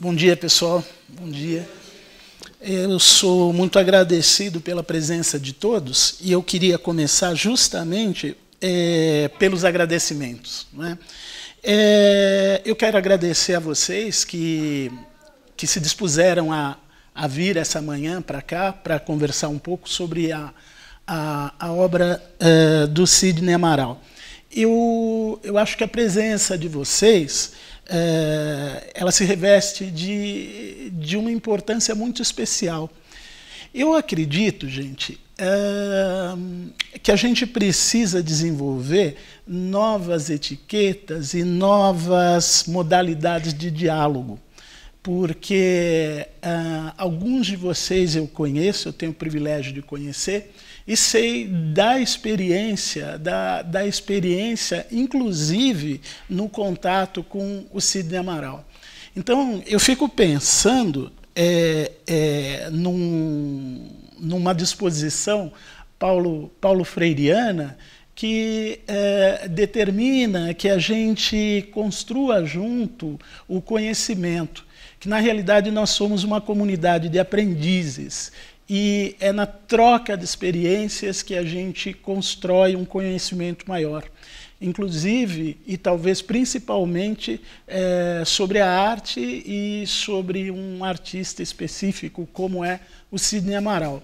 Bom dia, pessoal. Bom dia. Eu sou muito agradecido pela presença de todos e eu queria começar justamente é, pelos agradecimentos. É? é, eu quero agradecer a vocês que, que se dispuseram a, a vir essa manhã para cá para conversar um pouco sobre a, a, a obra é, do Sidney Amaral. Eu, eu acho que a presença de vocês eh, ela se reveste de, de uma importância muito especial. Eu acredito, gente, é, que a gente precisa desenvolver novas etiquetas e novas modalidades de diálogo porque uh, alguns de vocês eu conheço, eu tenho o privilégio de conhecer, e sei da experiência, da, da experiência, inclusive no contato com o Sidney Amaral. Então, eu fico pensando é, é, num, numa disposição paulo, paulo freiriana que é, determina que a gente construa junto o conhecimento que na realidade nós somos uma comunidade de aprendizes e é na troca de experiências que a gente constrói um conhecimento maior. Inclusive, e talvez principalmente, é, sobre a arte e sobre um artista específico, como é o Sidney Amaral.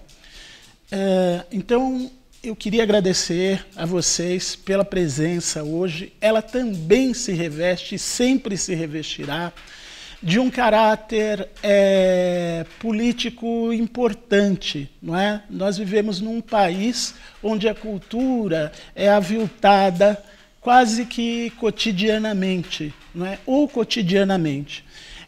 É, então, eu queria agradecer a vocês pela presença hoje. Ela também se reveste, sempre se revestirá de um caráter é, político importante, não é? Nós vivemos num país onde a cultura é aviltada quase que cotidianamente, não é? Ou cotidianamente.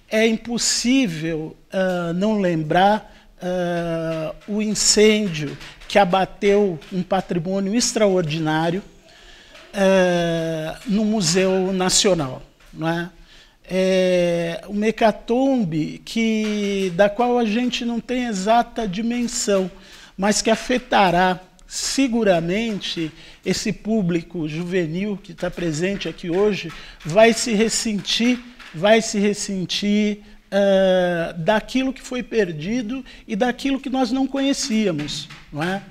É impossível uh, não lembrar uh, o incêndio que abateu um patrimônio extraordinário uh, no Museu Nacional, não é? é, uma hecatombe que, da qual a gente não tem exata dimensão, mas que afetará seguramente esse público juvenil que está presente aqui hoje vai se ressentir, vai se ressentir uh, daquilo que foi perdido e daquilo que nós não conhecíamos, não é?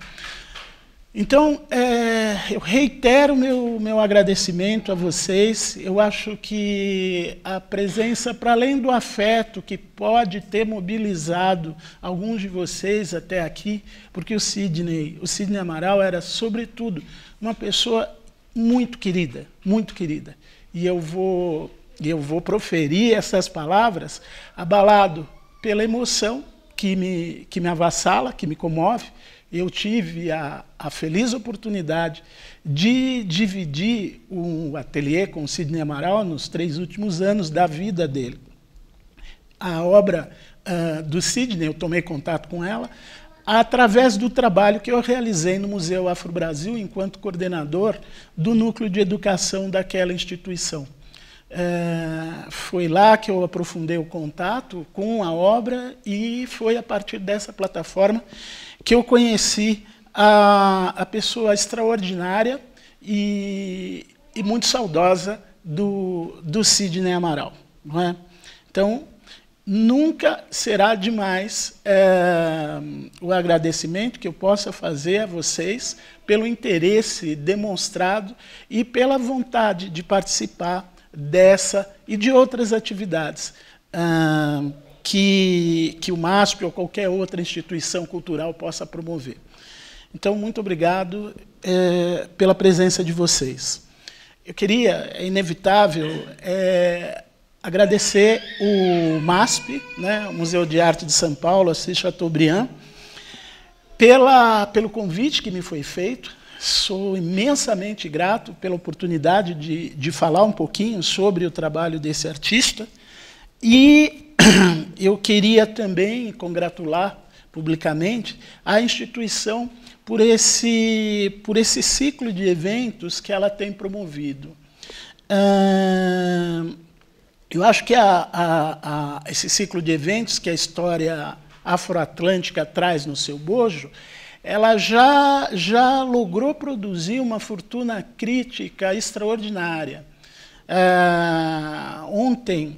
Então, é, eu reitero meu meu agradecimento a vocês. Eu acho que a presença, para além do afeto que pode ter mobilizado alguns de vocês até aqui, porque o Sidney, o Sidney Amaral era, sobretudo, uma pessoa muito querida, muito querida. E eu vou eu vou proferir essas palavras abalado pela emoção que me que me avassala, que me comove eu tive a, a feliz oportunidade de dividir um ateliê com o Sidney Amaral nos três últimos anos da vida dele. A obra uh, do Sidney, eu tomei contato com ela, através do trabalho que eu realizei no Museu Afro-Brasil enquanto coordenador do núcleo de educação daquela instituição. É, foi lá que eu aprofundei o contato com a obra e foi a partir dessa plataforma que eu conheci a, a pessoa extraordinária e, e muito saudosa do, do Sidney Amaral. Não é? Então, nunca será demais é, o agradecimento que eu possa fazer a vocês pelo interesse demonstrado e pela vontade de participar dessa e de outras atividades. Ah, que, que o MASP ou qualquer outra instituição cultural possa promover. Então, muito obrigado é, pela presença de vocês. Eu queria, é inevitável, é, agradecer o MASP, né, o Museu de Arte de São Paulo, Assis Chateaubriand, pela, pelo convite que me foi feito. Sou imensamente grato pela oportunidade de, de falar um pouquinho sobre o trabalho desse artista. E eu queria também congratular publicamente a instituição por esse, por esse ciclo de eventos que ela tem promovido. eu acho que a, a, a, esse ciclo de eventos que a história afroatlântica traz no seu bojo, ela já, já logrou produzir uma fortuna crítica extraordinária. Uh, ontem,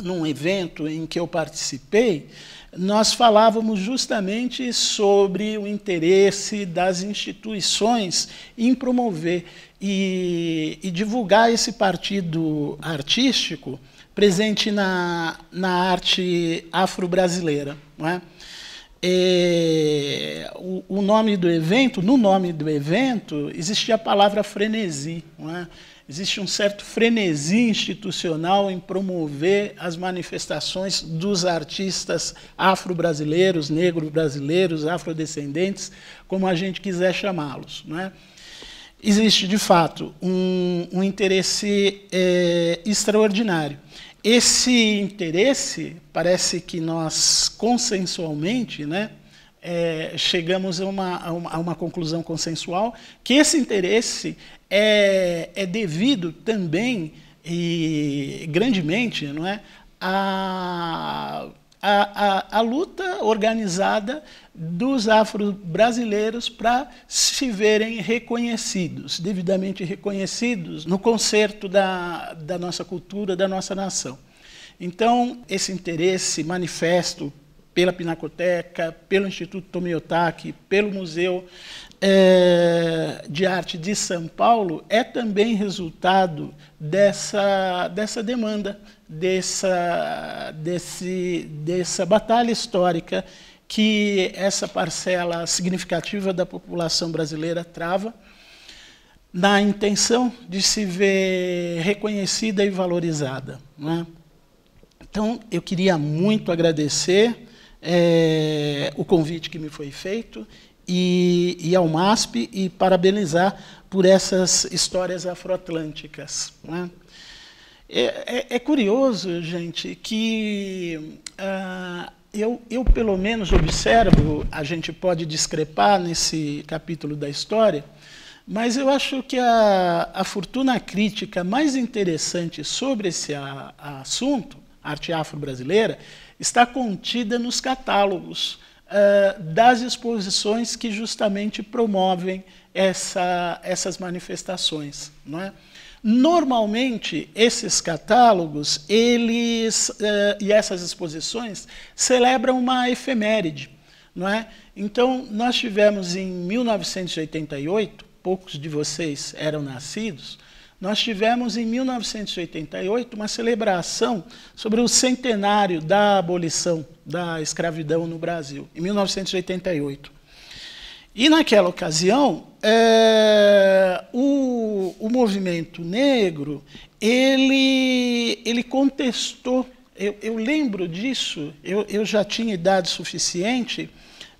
num evento em que eu participei, nós falávamos justamente sobre o interesse das instituições em promover e, e divulgar esse partido artístico presente na, na arte afro-brasileira. É? É, o, o, nome do evento, no nome do evento, existia a palavra frenesi. Não é? existe um certo frenesi institucional em promover as manifestações dos artistas afro-brasileiros, negro-brasileiros, afrodescendentes, como a gente quiser chamá-los. Né? Existe, de fato, um, um interesse é, extraordinário. Esse interesse, parece que nós consensualmente, né, é, chegamos a uma, a uma, a uma conclusão consensual que esse interesse é, é devido também e grandemente, não é, a a, a, a, luta organizada dos afro-brasileiros para se verem reconhecidos, devidamente reconhecidos no concerto da, da nossa cultura, da nossa nação. Então, esse interesse manifesto pela Pinacoteca, pelo Instituto Tomiotaki, pelo Museu é, de Arte de São Paulo, é também resultado dessa, dessa demanda, dessa, desse, dessa batalha histórica que essa parcela significativa da população brasileira trava, na intenção de se ver reconhecida e valorizada. Né? Então, eu queria muito agradecer é, o convite que me foi feito e, e ao MASP e parabenizar por essas histórias afroatlânticas. Né? É, é, é, curioso, gente, que ah, eu, eu, pelo menos, observo, a gente pode discrepar nesse capítulo da história, mas eu acho que a, a fortuna crítica mais interessante sobre esse a, a assunto, arte afro-brasileira, está contida nos catálogos uh, das exposições que justamente promovem essa, essas manifestações. Não é? Normalmente, esses catálogos eles, uh, e essas exposições celebram uma efeméride. Não é? Então, nós tivemos em 1988, poucos de vocês eram nascidos, nós tivemos em 1988 uma celebração sobre o centenário da abolição da escravidão no Brasil, em 1988. E naquela ocasião, é, o, o movimento negro ele, ele contestou. Eu, eu lembro disso, eu, eu já tinha idade suficiente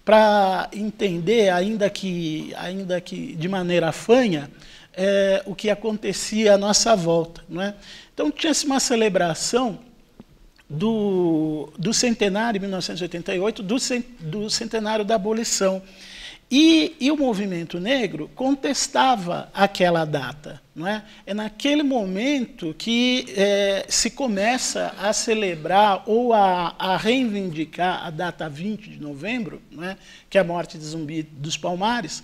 para entender, ainda que, ainda que de maneira fanha, é, o que acontecia à nossa volta. Não é? Então, tinha-se uma celebração do, do centenário, 1988, do, do centenário da abolição. E, e, o movimento negro contestava aquela data. Não é? é naquele momento que é, se começa a celebrar ou a, a, reivindicar a data 20 de novembro, não é? que é a morte de zumbi dos palmares,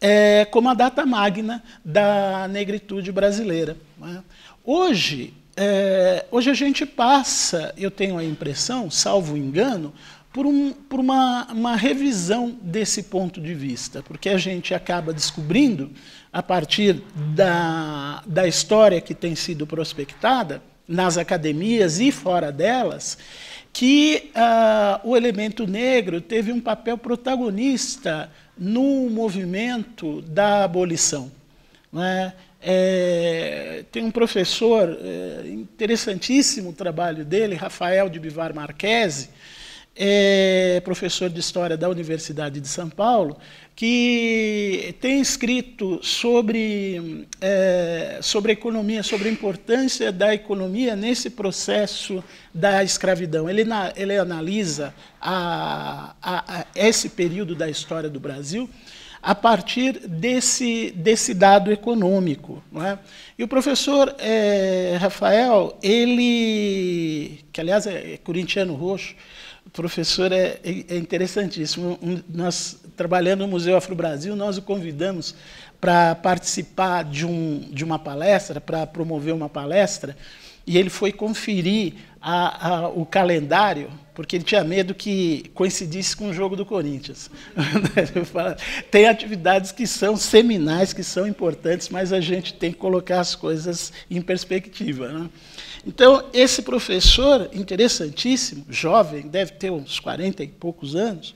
é, como a data magna da negritude brasileira. Né? Hoje, é, hoje a gente passa, eu tenho a impressão, salvo engano, por, um, por uma, uma, revisão desse ponto de vista, porque a gente acaba descobrindo, a partir da, da história que tem sido prospectada, nas academias e fora delas, que ah, o elemento negro teve um papel protagonista no movimento da abolição. Né? É, tem um professor, é, interessantíssimo o trabalho dele, Rafael de Bivar Marquese, é, professor de História da Universidade de São Paulo, que tem escrito sobre, é, sobre a economia, sobre a importância da economia nesse processo da escravidão. Ele, na, ele analisa a, a, a esse período da história do Brasil a partir desse, desse dado econômico. Não é? E o professor é, Rafael, ele, que aliás é, é corintiano roxo, professor é, é, é interessantíssimo. Um, nós, trabalhando no Museu Afro-Brasil, nós o convidamos para participar de, um, de uma palestra, para promover uma palestra, e ele foi conferir a, a, o calendário, porque ele tinha medo que coincidisse com o jogo do Corinthians. tem atividades que são seminais, que são importantes, mas a gente tem que colocar as coisas em perspectiva. Né? Então, esse professor, interessantíssimo, jovem, deve ter uns 40 e poucos anos,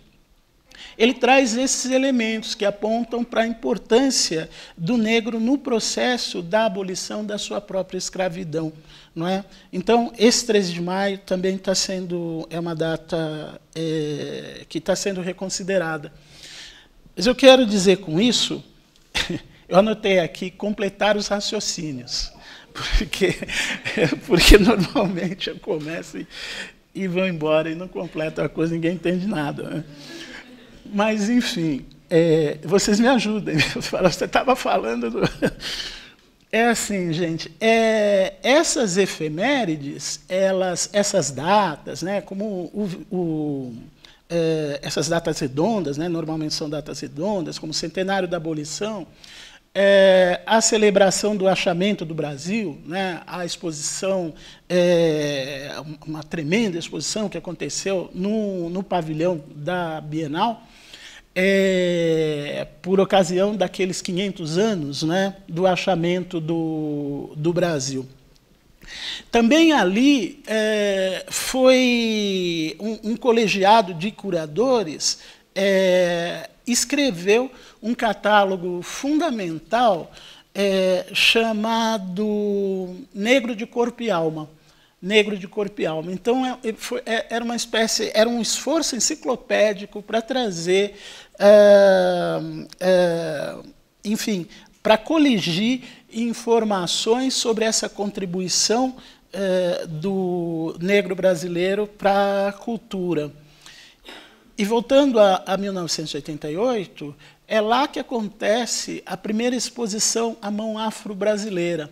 ele traz esses elementos que apontam para a importância do negro no processo da abolição da sua própria escravidão. Não é? Então, esse 13 de maio também está sendo, é uma data é, que está sendo reconsiderada. Mas eu quero dizer com isso, eu anotei aqui, completar os raciocínios porque, porque normalmente eu começo e, e vão embora e não completo a coisa, ninguém entende nada. Né? Mas, enfim, é, vocês me ajudem. Você estava falando do... É assim, gente, é, essas efemérides, elas, essas datas, né, como o, o é, essas datas redondas, né, normalmente são datas redondas, como o centenário da abolição, é, a celebração do achamento do Brasil, né, a exposição, é, uma tremenda exposição que aconteceu no, no pavilhão da Bienal, é, por ocasião daqueles 500 anos né, do achamento do, do Brasil. Também ali é, foi um, um colegiado de curadores é, escreveu um catálogo fundamental é, chamado Negro de Corpo e Alma. Negro de Corpo e Alma. Então é, é, é era uma espécie, era um esforço enciclopédico para trazer, é, é, enfim, para coligir informações sobre essa contribuição do negro brasileiro para a cultura. E voltando a, a 1988, é lá que acontece a primeira exposição à mão afro-brasileira.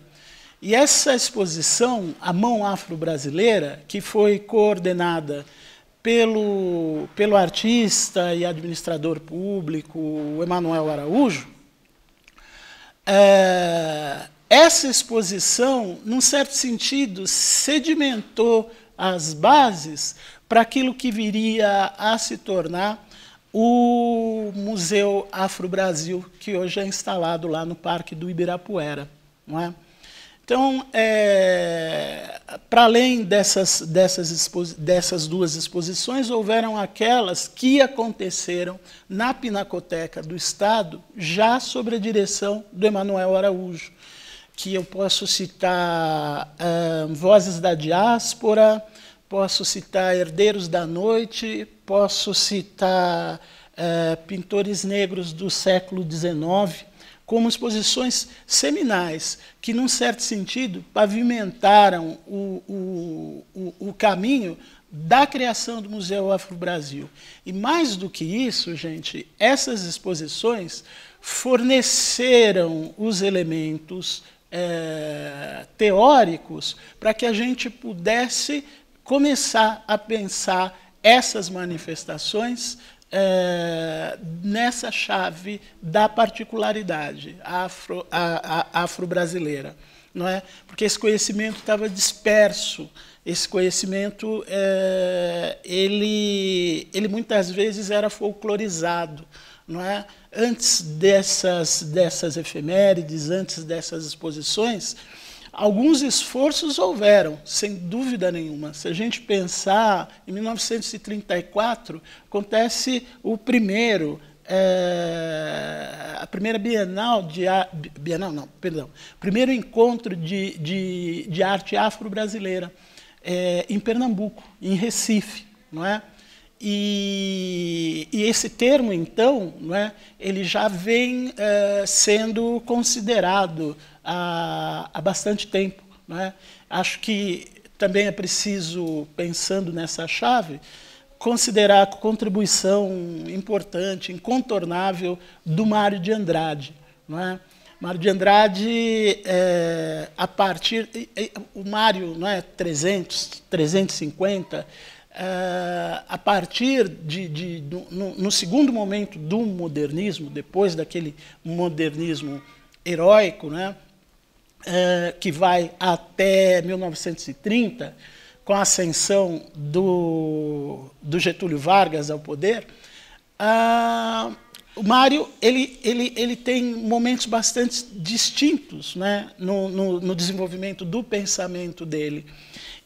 E essa exposição, à mão afro-brasileira, que foi coordenada pelo, pelo artista e administrador público Emanuel Araújo, é, essa exposição, num certo sentido, sedimentou as bases para aquilo que viria a se tornar o Museu Afro-Brasil, que hoje é instalado lá no Parque do Ibirapuera. Não é? Então, é, para além dessas, dessas, dessas duas exposições, houveram aquelas que aconteceram na Pinacoteca do Estado, já sob a direção do Emanuel Araújo, que eu posso citar é, Vozes da Diáspora, posso citar Herdeiros da Noite, posso citar é, pintores negros do século XIX, como exposições seminais, que, num certo sentido, pavimentaram o, o, o, o caminho da criação do Museu Afro-Brasil. E mais do que isso, gente, essas exposições forneceram os elementos é, teóricos para que a gente pudesse começar a pensar essas manifestações é, nessa chave da particularidade afro, afro-brasileira, não é? Porque esse conhecimento estava disperso, esse conhecimento é, ele, ele muitas vezes era folclorizado, não é? Antes dessas dessas efemérides, antes dessas exposições, Alguns esforços houveram, sem dúvida nenhuma. Se a gente pensar, em 1934 acontece o primeiro, é, a primeira Bienal de Bienal não, perdão, primeiro encontro de, de, de arte afro-brasileira é, em Pernambuco, em Recife, não é? E, e, esse termo, então, é ele já vem é, sendo considerado há, há bastante tempo. Né? Acho que também é preciso, pensando nessa chave, considerar a contribuição importante, incontornável, do Mário de Andrade. Não é? Mário de Andrade, é, a partir. O Mário não é, 300, 350, é, a partir de. de do, no, no, segundo momento do modernismo, depois daquele modernismo heróico, né, eh, que vai até 1930, com a ascensão do, do Getúlio Vargas ao poder, o Mário ele, ele, ele tem momentos bastante distintos né, no, no, no desenvolvimento do pensamento dele.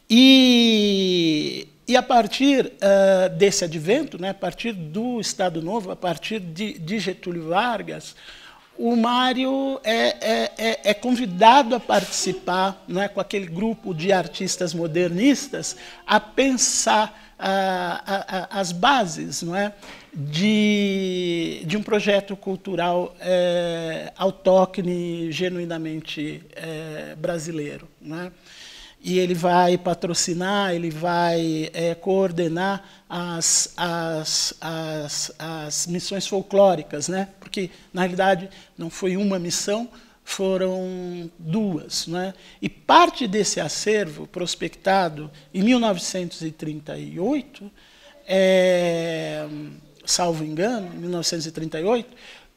E, e a partir uh, desse advento, né, a partir do Estado Novo, a partir de, de Getúlio Vargas, o Mário é, é, é, é, convidado a participar é, com aquele grupo de artistas modernistas a pensar a, a, a, as bases não é, de, de um projeto cultural é, autóctone, genuinamente é, brasileiro. Não é? e ele vai patrocinar, ele vai é, coordenar as, as, as, as missões folclóricas, né? porque, na realidade, não foi uma missão, foram duas. Né? E parte desse acervo, prospectado em 1938, é, salvo engano, em 1938,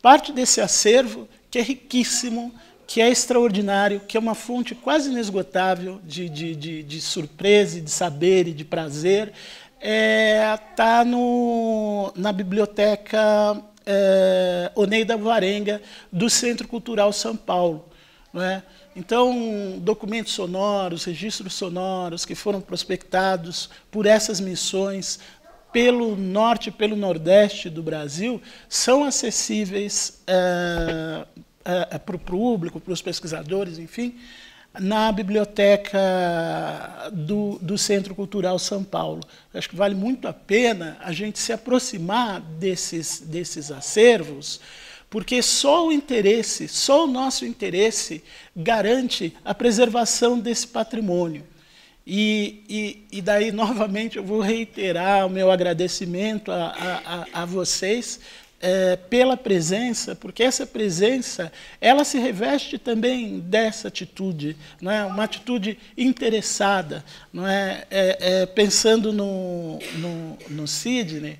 parte desse acervo, que é riquíssimo, que é extraordinário, que é uma fonte quase inesgotável de, de, de, de surpresa, de saber e de prazer, está é, tá na biblioteca é, Oneida Varenga do Centro Cultural São Paulo. Não é? Então, documentos sonoros, registros sonoros que foram prospectados por essas missões pelo norte, e pelo nordeste do Brasil, são acessíveis é, para o público, para os pesquisadores, enfim, na biblioteca do, do, Centro Cultural São Paulo. acho que vale muito a pena a gente se aproximar desses, desses acervos, porque só o interesse, só o nosso interesse garante a preservação desse patrimônio. E, e, e daí, novamente, eu vou reiterar o meu agradecimento a, a, a vocês é, pela presença, porque essa presença ela se reveste também dessa atitude, não é? uma atitude interessada. Não é? é, é pensando no, no, no Sidney,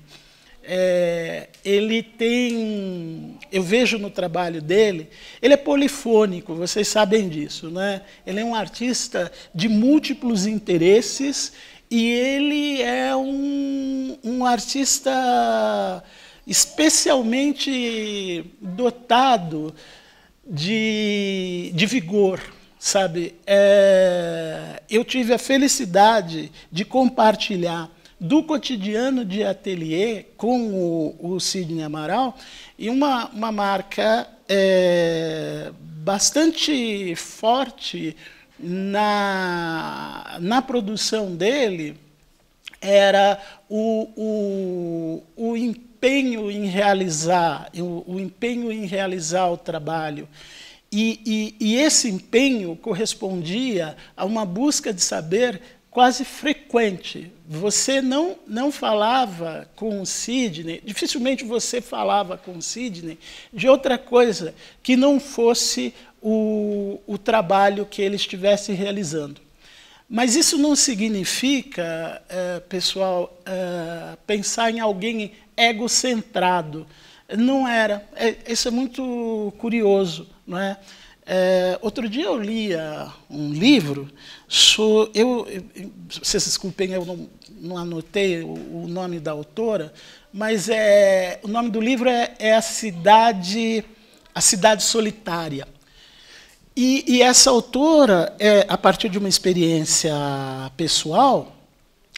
é, ele tem, eu vejo no trabalho dele, ele é polifônico, vocês sabem disso. Não é? Ele é um artista de múltiplos interesses e ele é um, um artista especialmente dotado de, de vigor, sabe? É, eu tive a felicidade de compartilhar do cotidiano de ateliê com o, o Sidney Amaral e uma, uma marca é, bastante forte na, na produção dele, era o, o, o empenho em realizar, o, o empenho em realizar o trabalho. E, e, e, esse empenho correspondia a uma busca de saber quase frequente. Você não, não falava com o Sidney, dificilmente você falava com o Sidney de outra coisa que não fosse o, o trabalho que ele estivesse realizando. Mas isso não significa, eh, pessoal, eh, pensar em alguém egocentrado. Não era. É, isso é muito curioso, não é? Eh, outro dia eu lia um livro, so, eu, vocês desculpem, eu não, anotei o, o, nome da autora, mas é, o nome do livro é, é, a, cidade, a Cidade Solitária. E, e essa autora, é, a partir de uma experiência pessoal,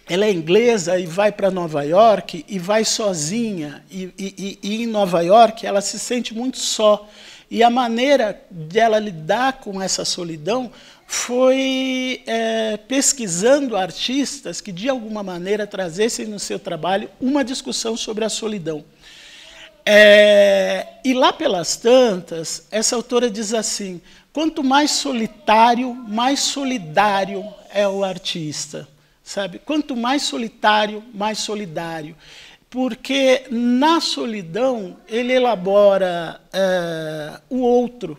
ela é inglesa e vai para Nova York e vai sozinha. E, e, e, em Nova York ela se sente muito só. E a maneira dela lidar com essa solidão foi é, pesquisando artistas que, de alguma maneira, trazessem no seu trabalho uma discussão sobre a solidão. É, e lá pelas tantas, essa autora diz assim: Quanto mais solitário, mais solidário é o artista, sabe? Quanto mais solitário, mais solidário. Porque na solidão ele elabora uh, o outro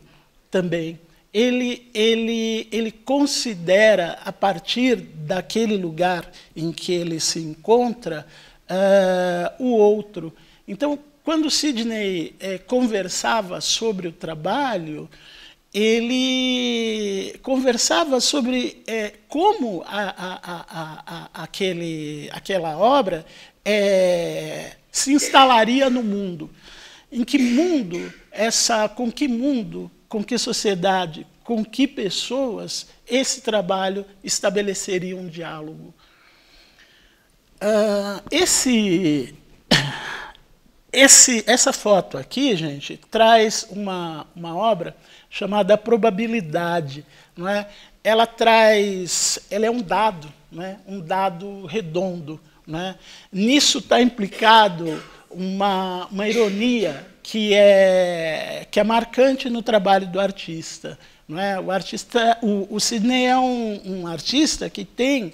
também. Ele, ele, ele considera, a partir daquele lugar em que ele se encontra, uh, o outro. Então, quando Sidney uh, conversava sobre o trabalho, ele conversava sobre é, como a, a, a, aquele, aquela obra é, se instalaria no mundo. Em que mundo, essa, com que mundo, com que sociedade, com que pessoas esse trabalho estabeleceria um diálogo. Uh, esse, esse, essa foto aqui, gente, traz uma, uma obra chamada probabilidade. Não é? Ela traz, ela é um dado, é? um dado redondo. Não é? Nisso está implicado uma, uma ironia que é, que é marcante no trabalho do artista. Não é? O artista, o, o Sidney é um, um artista que tem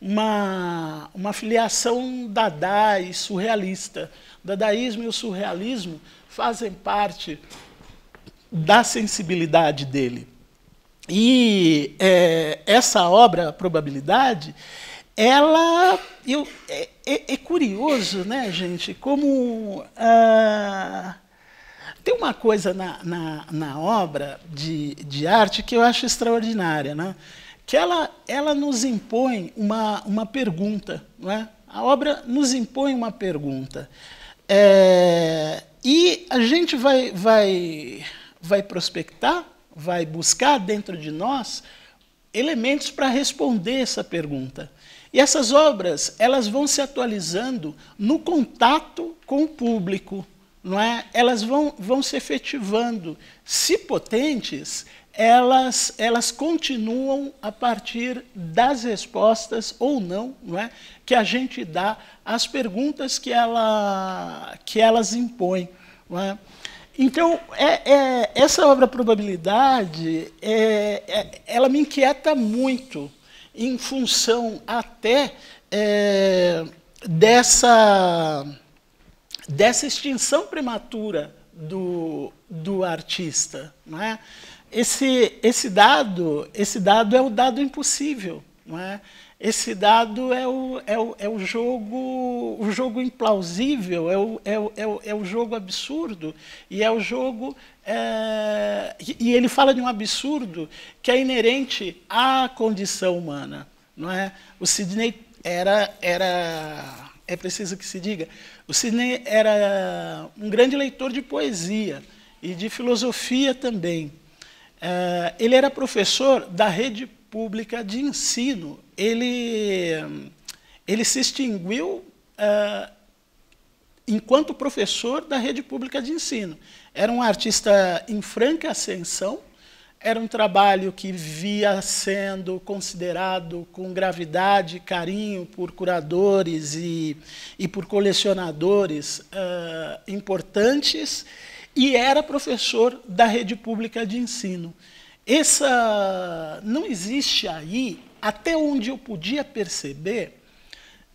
uma, uma filiação dada e surrealista. O dadaísmo e o surrealismo fazem parte da sensibilidade dele. E é, essa obra, Probabilidade, ela eu, é, é, é, curioso, né, gente, como. Ah, tem uma coisa na, na, na, obra de, de arte que eu acho extraordinária, né? que ela, ela nos impõe uma, uma pergunta. Não é? A obra nos impõe uma pergunta. É, e a gente vai, vai vai prospectar, vai buscar dentro de nós elementos para responder essa pergunta. E essas obras, elas vão se atualizando no contato com o público, não é? Elas vão, vão se efetivando. Se potentes, elas, elas continuam a partir das respostas ou não, não é? que a gente dá às perguntas que, ela, que elas impõem. Não é? Então, é, é, essa obra Probabilidade, é, é, ela me inquieta muito, em função até é, dessa, dessa extinção prematura do, do artista. É? esse, esse dado esse dado é o dado impossível. Não é? esse dado é o, é o, é o jogo o jogo implausível, é o, é o, é o, é o jogo absurdo, e é o jogo. É, e ele fala de um absurdo que é inerente à condição humana. não é? O Sidney era. era é preciso que se diga. O Sidney era um grande leitor de poesia e de filosofia também. É, ele era professor da rede pública de ensino ele, ele se extinguiu uh, enquanto professor da rede pública de ensino. Era um artista em franca ascensão, era um trabalho que via sendo considerado com gravidade, carinho por curadores e, e por colecionadores uh, importantes, e era professor da rede pública de ensino. Essa não existe aí até onde eu podia perceber,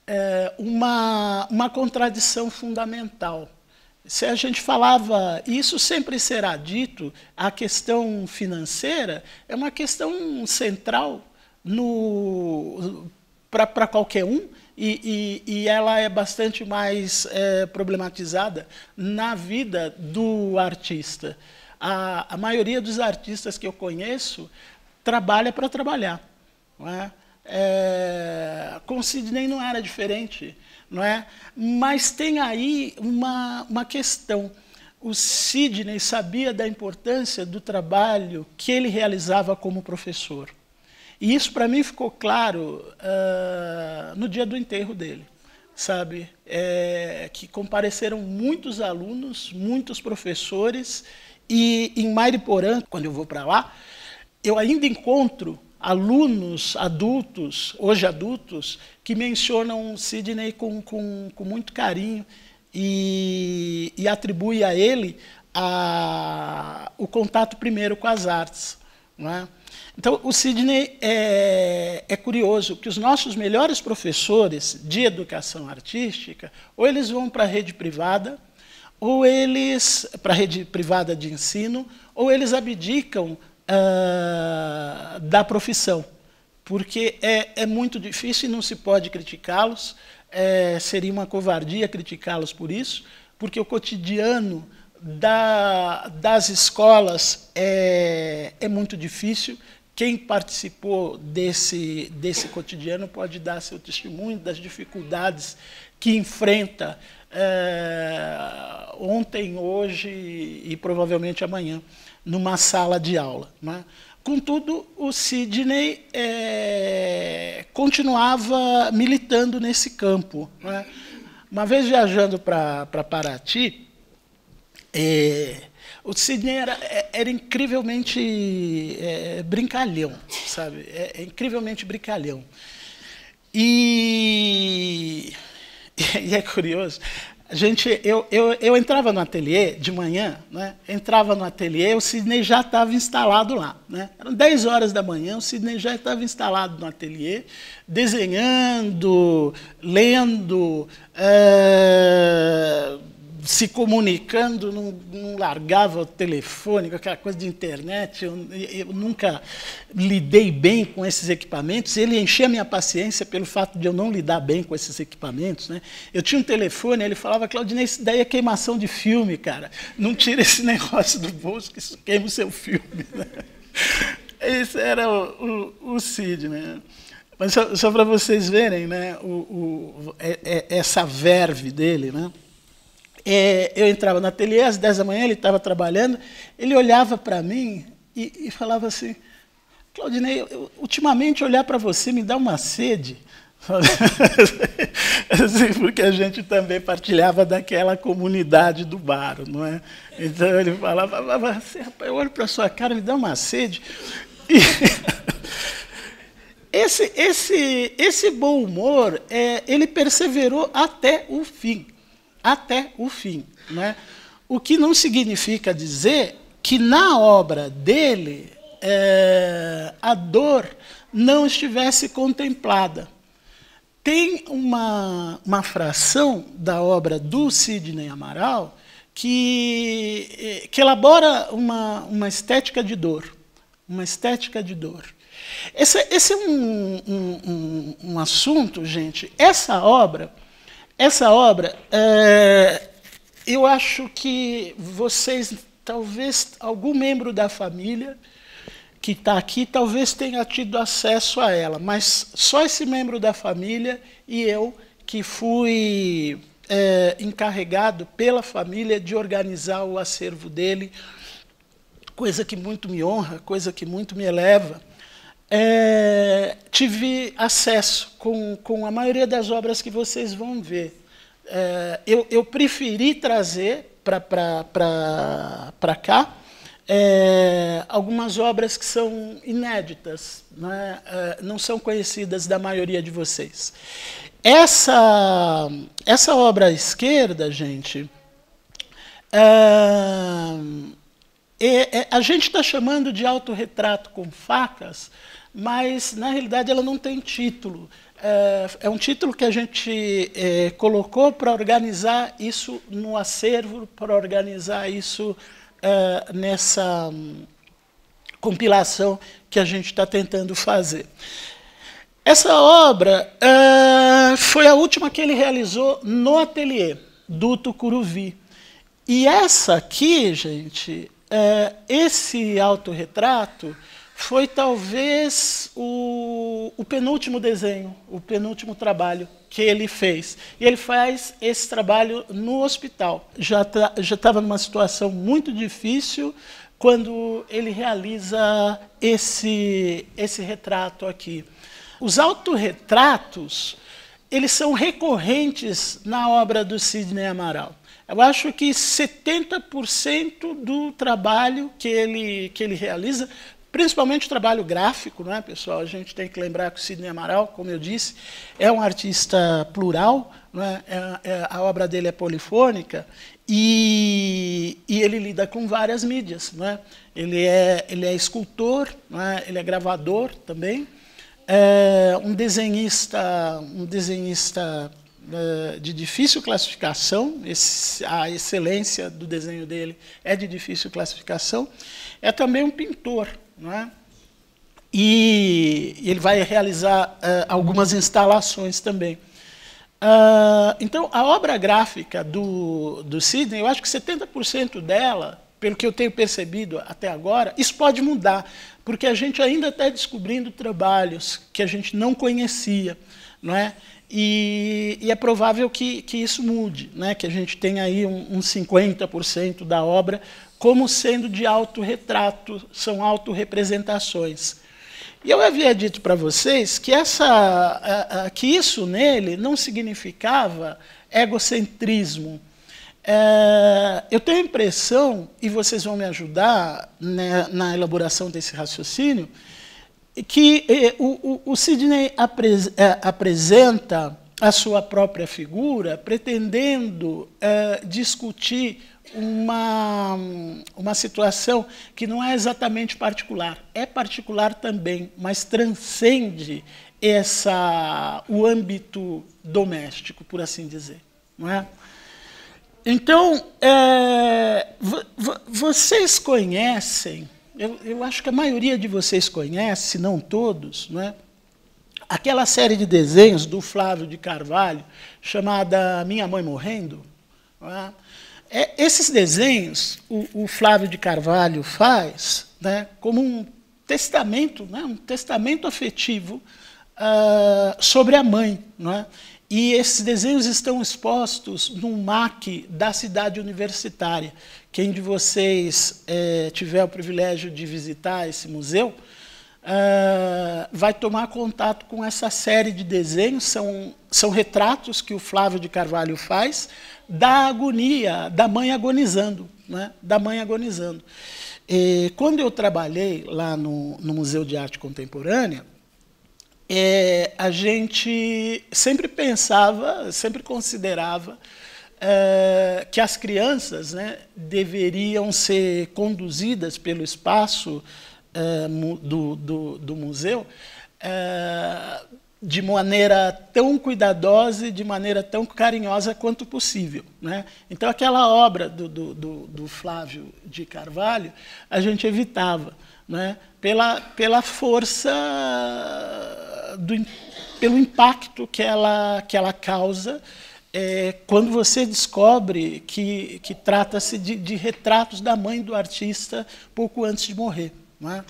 é, uma, uma contradição fundamental. Se a gente falava, isso sempre será dito, a questão financeira é uma questão central para qualquer um, e, e, e, ela é bastante mais é, problematizada na vida do artista. A, a maioria dos artistas que eu conheço trabalha para trabalhar não é? É, com Sidney não era diferente, não é? Mas tem aí uma, uma questão. O Sidney sabia da importância do trabalho que ele realizava como professor. E isso para mim ficou claro uh, no dia do enterro dele, sabe? É, que compareceram muitos alunos, muitos professores, e em Mairiporã, quando eu vou para lá, eu ainda encontro alunos adultos, hoje adultos, que mencionam Sidney com, com, com muito carinho e, e atribui a ele a, o contato primeiro com as artes. É? Então, o Sidney é, é, curioso que os nossos melhores professores de educação artística, ou eles vão para a rede privada, ou eles para a rede privada de ensino, ou eles abdicam uh, da profissão, porque é, é muito difícil e não se pode criticá-los, é, seria uma covardia criticá-los por isso, porque o cotidiano da, das escolas é, é muito difícil, quem participou desse, desse cotidiano pode dar seu testemunho das dificuldades que enfrenta é, ontem, hoje e provavelmente amanhã numa sala de aula. Né? Contudo, o Sidney é, continuava militando nesse campo. Né? Uma vez viajando para Paraty, é, o Sidney era, é, era incrivelmente é, brincalhão, sabe? É, é incrivelmente brincalhão. E, e é curioso, gente, eu, eu, eu entrava no ateliê de manhã, né? entrava no ateliê, o Sidney já estava instalado lá. Né? Eram 10 horas da manhã, o Sidney já estava instalado no ateliê, desenhando, lendo, é se comunicando, não, não, largava o telefone, aquela coisa de internet. Eu, eu, nunca lidei bem com esses equipamentos. Ele enchia a minha paciência pelo fato de eu não lidar bem com esses equipamentos. Né? Eu tinha um telefone, ele falava, Claudinei, isso daí é queimação de filme, cara. Não tira esse negócio do bolso, que isso queima o seu filme. Esse era o, o, o Cid, né? Mas só, só para vocês verem, né, o, o, é, é essa verve dele, né? É, eu entrava no ateliê, às 10 da manhã ele estava trabalhando, ele olhava para mim e, e, falava assim, Claudinei, eu, ultimamente olhar para você me dá uma sede. assim, porque a gente também partilhava daquela comunidade do bar, não é? Então ele falava, assim, rapaz, eu olho para sua cara, me dá uma sede. E esse, esse, esse bom humor, é, ele perseverou até o fim até o fim. Né? O que não significa dizer que na obra dele é, a dor não estivesse contemplada. Tem uma, uma fração da obra do Sidney Amaral que, é, que elabora uma, uma estética de dor. Uma estética de dor. Esse, esse é um, um, um, um assunto, gente. Essa obra essa obra, é, eu acho que vocês, talvez algum membro da família que está aqui, talvez tenha tido acesso a ela, mas só esse membro da família e eu que fui é, encarregado pela família de organizar o acervo dele, coisa que muito me honra, coisa que muito me eleva é, tive acesso com, com a maioria das obras que vocês vão ver. É, eu, eu preferi trazer para cá é, algumas obras que são inéditas, né? É, não são conhecidas da maioria de vocês. Essa, essa obra à esquerda, gente, é, é, é a gente está chamando de autorretrato com facas, mas na realidade ela não tem título. É, é um título que a gente é, colocou para organizar isso no acervo, para organizar isso é, nessa hum, compilação que a gente está tentando fazer. Essa obra é, foi a última que ele realizou no ateliê do Tucuruvi. E essa aqui, gente, é, esse autorretrato foi talvez o, o, penúltimo desenho, o penúltimo trabalho que ele fez. E ele faz esse trabalho no hospital. Já estava tá, numa situação muito difícil quando ele realiza esse, esse retrato aqui. Os autorretratos, eles são recorrentes na obra do Sidney Amaral. Eu acho que 70% do trabalho que ele, que ele realiza Principalmente o trabalho gráfico, não é, pessoal? A gente tem que lembrar que o Sidney Amaral, como eu disse, é um artista plural, não é? é, é a obra dele é polifônica e, e, ele lida com várias mídias. Não é? Ele, é, ele é escultor, não é? ele é gravador também, é um desenhista, um desenhista é, de difícil classificação, a excelência do desenho dele é de difícil classificação. É também um pintor, não é? E ele vai realizar uh, algumas instalações também. Uh, então, a obra gráfica do, do Sidney, eu acho que 70% dela, pelo que eu tenho percebido até agora, isso pode mudar, porque a gente ainda está descobrindo trabalhos que a gente não conhecia, não é? E, e é provável que, que isso mude, né? que a gente tenha aí um, um 50% da obra como sendo de autorretrato, são autorrepresentações. E eu havia dito para vocês que, essa, que isso nele não significava egocentrismo. É, eu tenho a impressão, e vocês vão me ajudar né, na elaboração desse raciocínio, que é, o, o, Sidney é, apresenta a sua própria figura pretendendo é, discutir uma, uma situação que não é exatamente particular. É particular também, mas transcende essa, o âmbito doméstico, por assim dizer. Não é? Então, é, vocês conhecem, eu, eu, acho que a maioria de vocês conhece, se não todos, não é? aquela série de desenhos do Flávio de Carvalho chamada Minha Mãe Morrendo. Não é? É, esses desenhos o, o, Flávio de Carvalho faz né, como um testamento, né, um testamento afetivo uh, sobre a mãe. Né? E esses desenhos estão expostos no MAC da cidade universitária. Quem de vocês é, tiver o privilégio de visitar esse museu, uh, vai tomar contato com essa série de desenhos, são, são retratos que o Flávio de Carvalho faz da agonia, da mãe agonizando, né? da mãe agonizando. E, quando eu trabalhei lá no, no Museu de Arte Contemporânea, é, a gente sempre pensava, sempre considerava é, que as crianças né, deveriam ser conduzidas pelo espaço eh, do, do, do, museu uh, de maneira tão cuidadosa e de maneira tão carinhosa quanto possível. Né? Então, aquela obra do, do, do Flávio de Carvalho, a gente evitava, né? pela, pela força, do, pelo impacto que ela, que ela causa. É, quando você descobre que, que trata-se de, de retratos da mãe do artista pouco antes de morrer. É?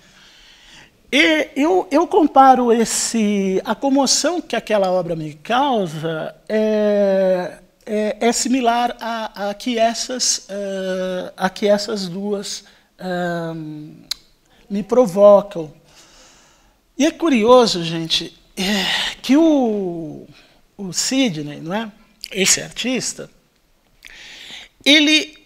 E eu, eu comparo esse, a comoção que aquela obra me causa é, é, é similar a, a, que essas, eh, a que essas duas eh, me provocam. E é curioso, gente, é, que o, o Sidney, não é? esse artista, ele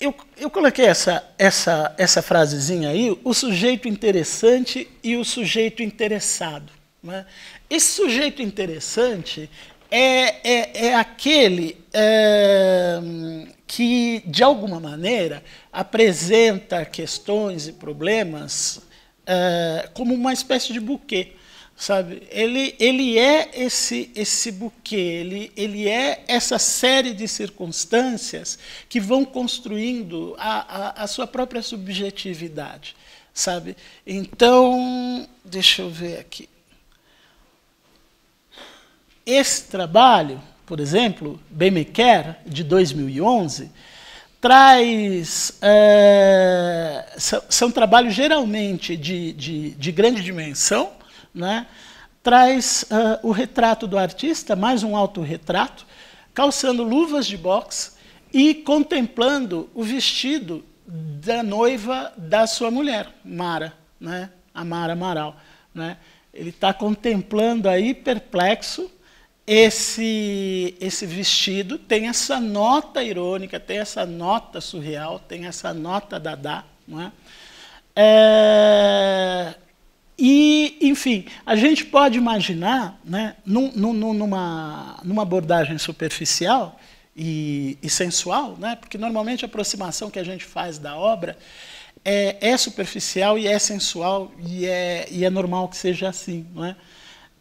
eu, eu coloquei essa, essa, essa frasezinha aí, o sujeito interessante e o sujeito interessado. Né? Esse sujeito interessante é, é, é aquele é, que, de alguma maneira, apresenta questões e problemas é, como uma espécie de buquê sabe? Ele, ele é esse, esse buquê, ele, ele é essa série de circunstâncias que vão construindo a, a, a sua própria subjetividade, sabe? Então, deixa eu ver aqui. Esse trabalho, por exemplo, Bem Me Quer, de 2011, traz. É, são, são trabalhos geralmente de, de, de grande dimensão, né, traz uh, o retrato do artista, mais um autorretrato, calçando luvas de boxe e contemplando o vestido da noiva da sua mulher, Mara, né, a Mara Amaral. Né. Ele está contemplando aí, perplexo, esse, esse vestido, tem essa nota irônica, tem essa nota surreal, tem essa nota dadá. Não é? É, e, enfim, a gente pode imaginar, né, num, num, numa, numa abordagem superficial e, e, sensual, né, porque normalmente a aproximação que a gente faz da obra é, é superficial e é sensual e é, e é normal que seja assim. Não é?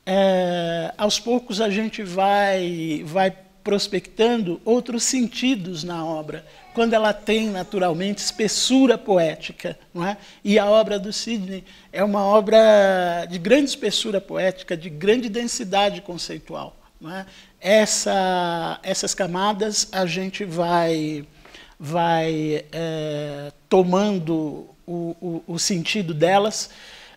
É, aos poucos a gente vai, vai prospectando outros sentidos na obra, quando ela tem naturalmente espessura poética, não é? E a obra do Sidney é uma obra de grande espessura poética, de grande densidade conceitual, não é? Essa, essas camadas a gente vai vai é, tomando o, o, o, sentido delas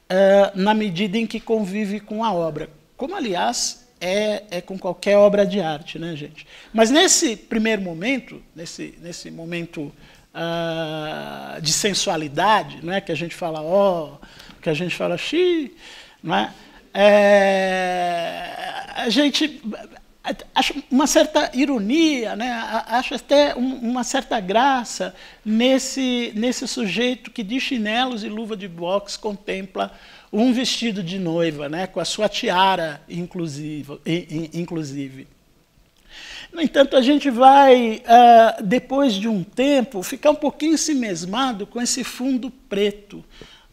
é, na medida em que convive com a obra, como aliás é, é com qualquer obra de arte, né, gente? Mas nesse primeiro momento, nesse, nesse momento uh, de sensualidade, né, que a gente fala ó, oh", que a gente fala xi, né, é, a gente acha uma certa ironia, né? Acha até uma certa graça nesse, nesse sujeito que de chinelos e luva de boxe contempla um vestido de noiva, né, com a sua tiara, inclusive. inclusive. No entanto, a gente vai, uh, depois de um tempo, ficar um pouquinho ensimesmado com esse fundo preto,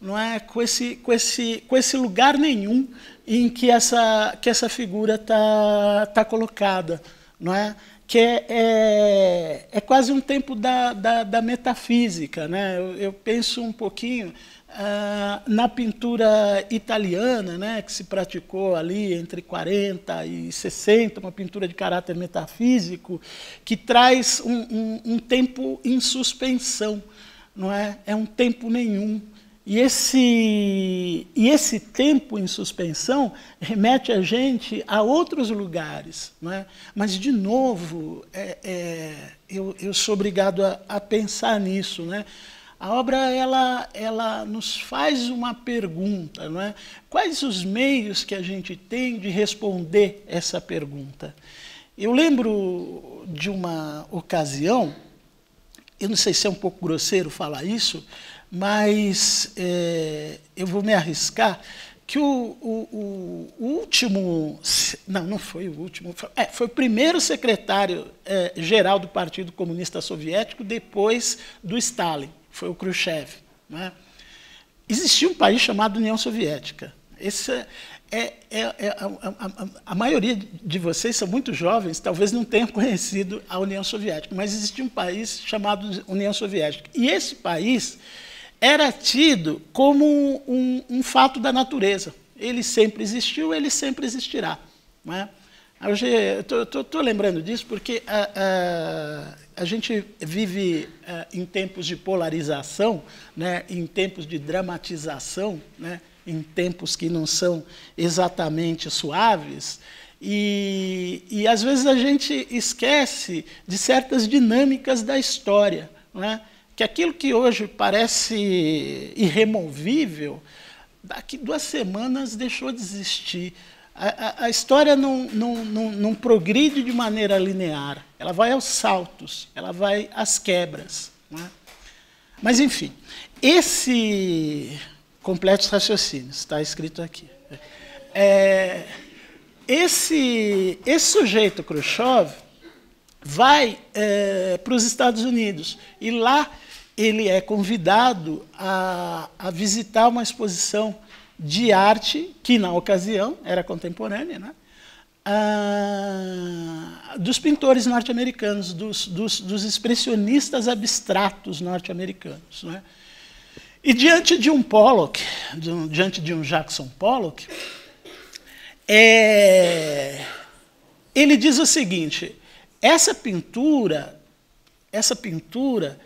não é? com, esse, com, esse, com esse lugar nenhum em que essa, que essa figura está tá colocada. Não é? que é, é, é, quase um tempo da, da, da metafísica. Né? Eu, eu, penso um pouquinho ah, na pintura italiana, né, que se praticou ali entre 40 e 60, uma pintura de caráter metafísico, que traz um, um, um tempo em suspensão, não é? É um tempo nenhum. E esse, e esse tempo em suspensão remete a gente a outros lugares. Não é? Mas, de novo, é, é, eu, eu sou obrigado a, a pensar nisso. Né? A obra ela, ela nos faz uma pergunta, não é? Quais os meios que a gente tem de responder essa pergunta? Eu lembro de uma ocasião, eu não sei se é um pouco grosseiro falar isso, mas é, eu vou me arriscar que o, o, o, último, não, não foi o último, foi, é, foi o primeiro secretário é, geral do Partido Comunista Soviético depois do Stalin foi o Khrushchev. Né? Existia um país chamado União Soviética. Esse é, é, é, a, é, a, é, é, a, maioria de vocês são muito jovens, talvez não tenham conhecido a União Soviética, mas existia um país chamado União Soviética. E esse país era tido como um, um, fato da natureza. Ele sempre existiu, ele sempre existirá. Não é? Hoje, eu estou lembrando disso porque a, ah, ah, a gente vive é, em tempos de polarização, né, em tempos de dramatização, né, em tempos que não são exatamente suaves, e, e às vezes a gente esquece de certas dinâmicas da história, né, que aquilo que hoje parece irremovível, daqui duas semanas deixou de existir. A, a, a história não, não, não, não progride de maneira linear ela vai aos saltos, ela vai às quebras. Né? Mas, enfim, esse completo raciocínios está escrito aqui. É, esse, esse sujeito, Khrushchev, vai é, para os Estados Unidos e lá ele é convidado a, a visitar uma exposição de arte que, na ocasião, era contemporânea, né? Ah, dos pintores norte-americanos, dos, dos, dos, expressionistas abstratos norte-americanos. Né? E diante de um Pollock, de um, diante de um Jackson Pollock, é, ele diz o seguinte: essa pintura, essa pintura,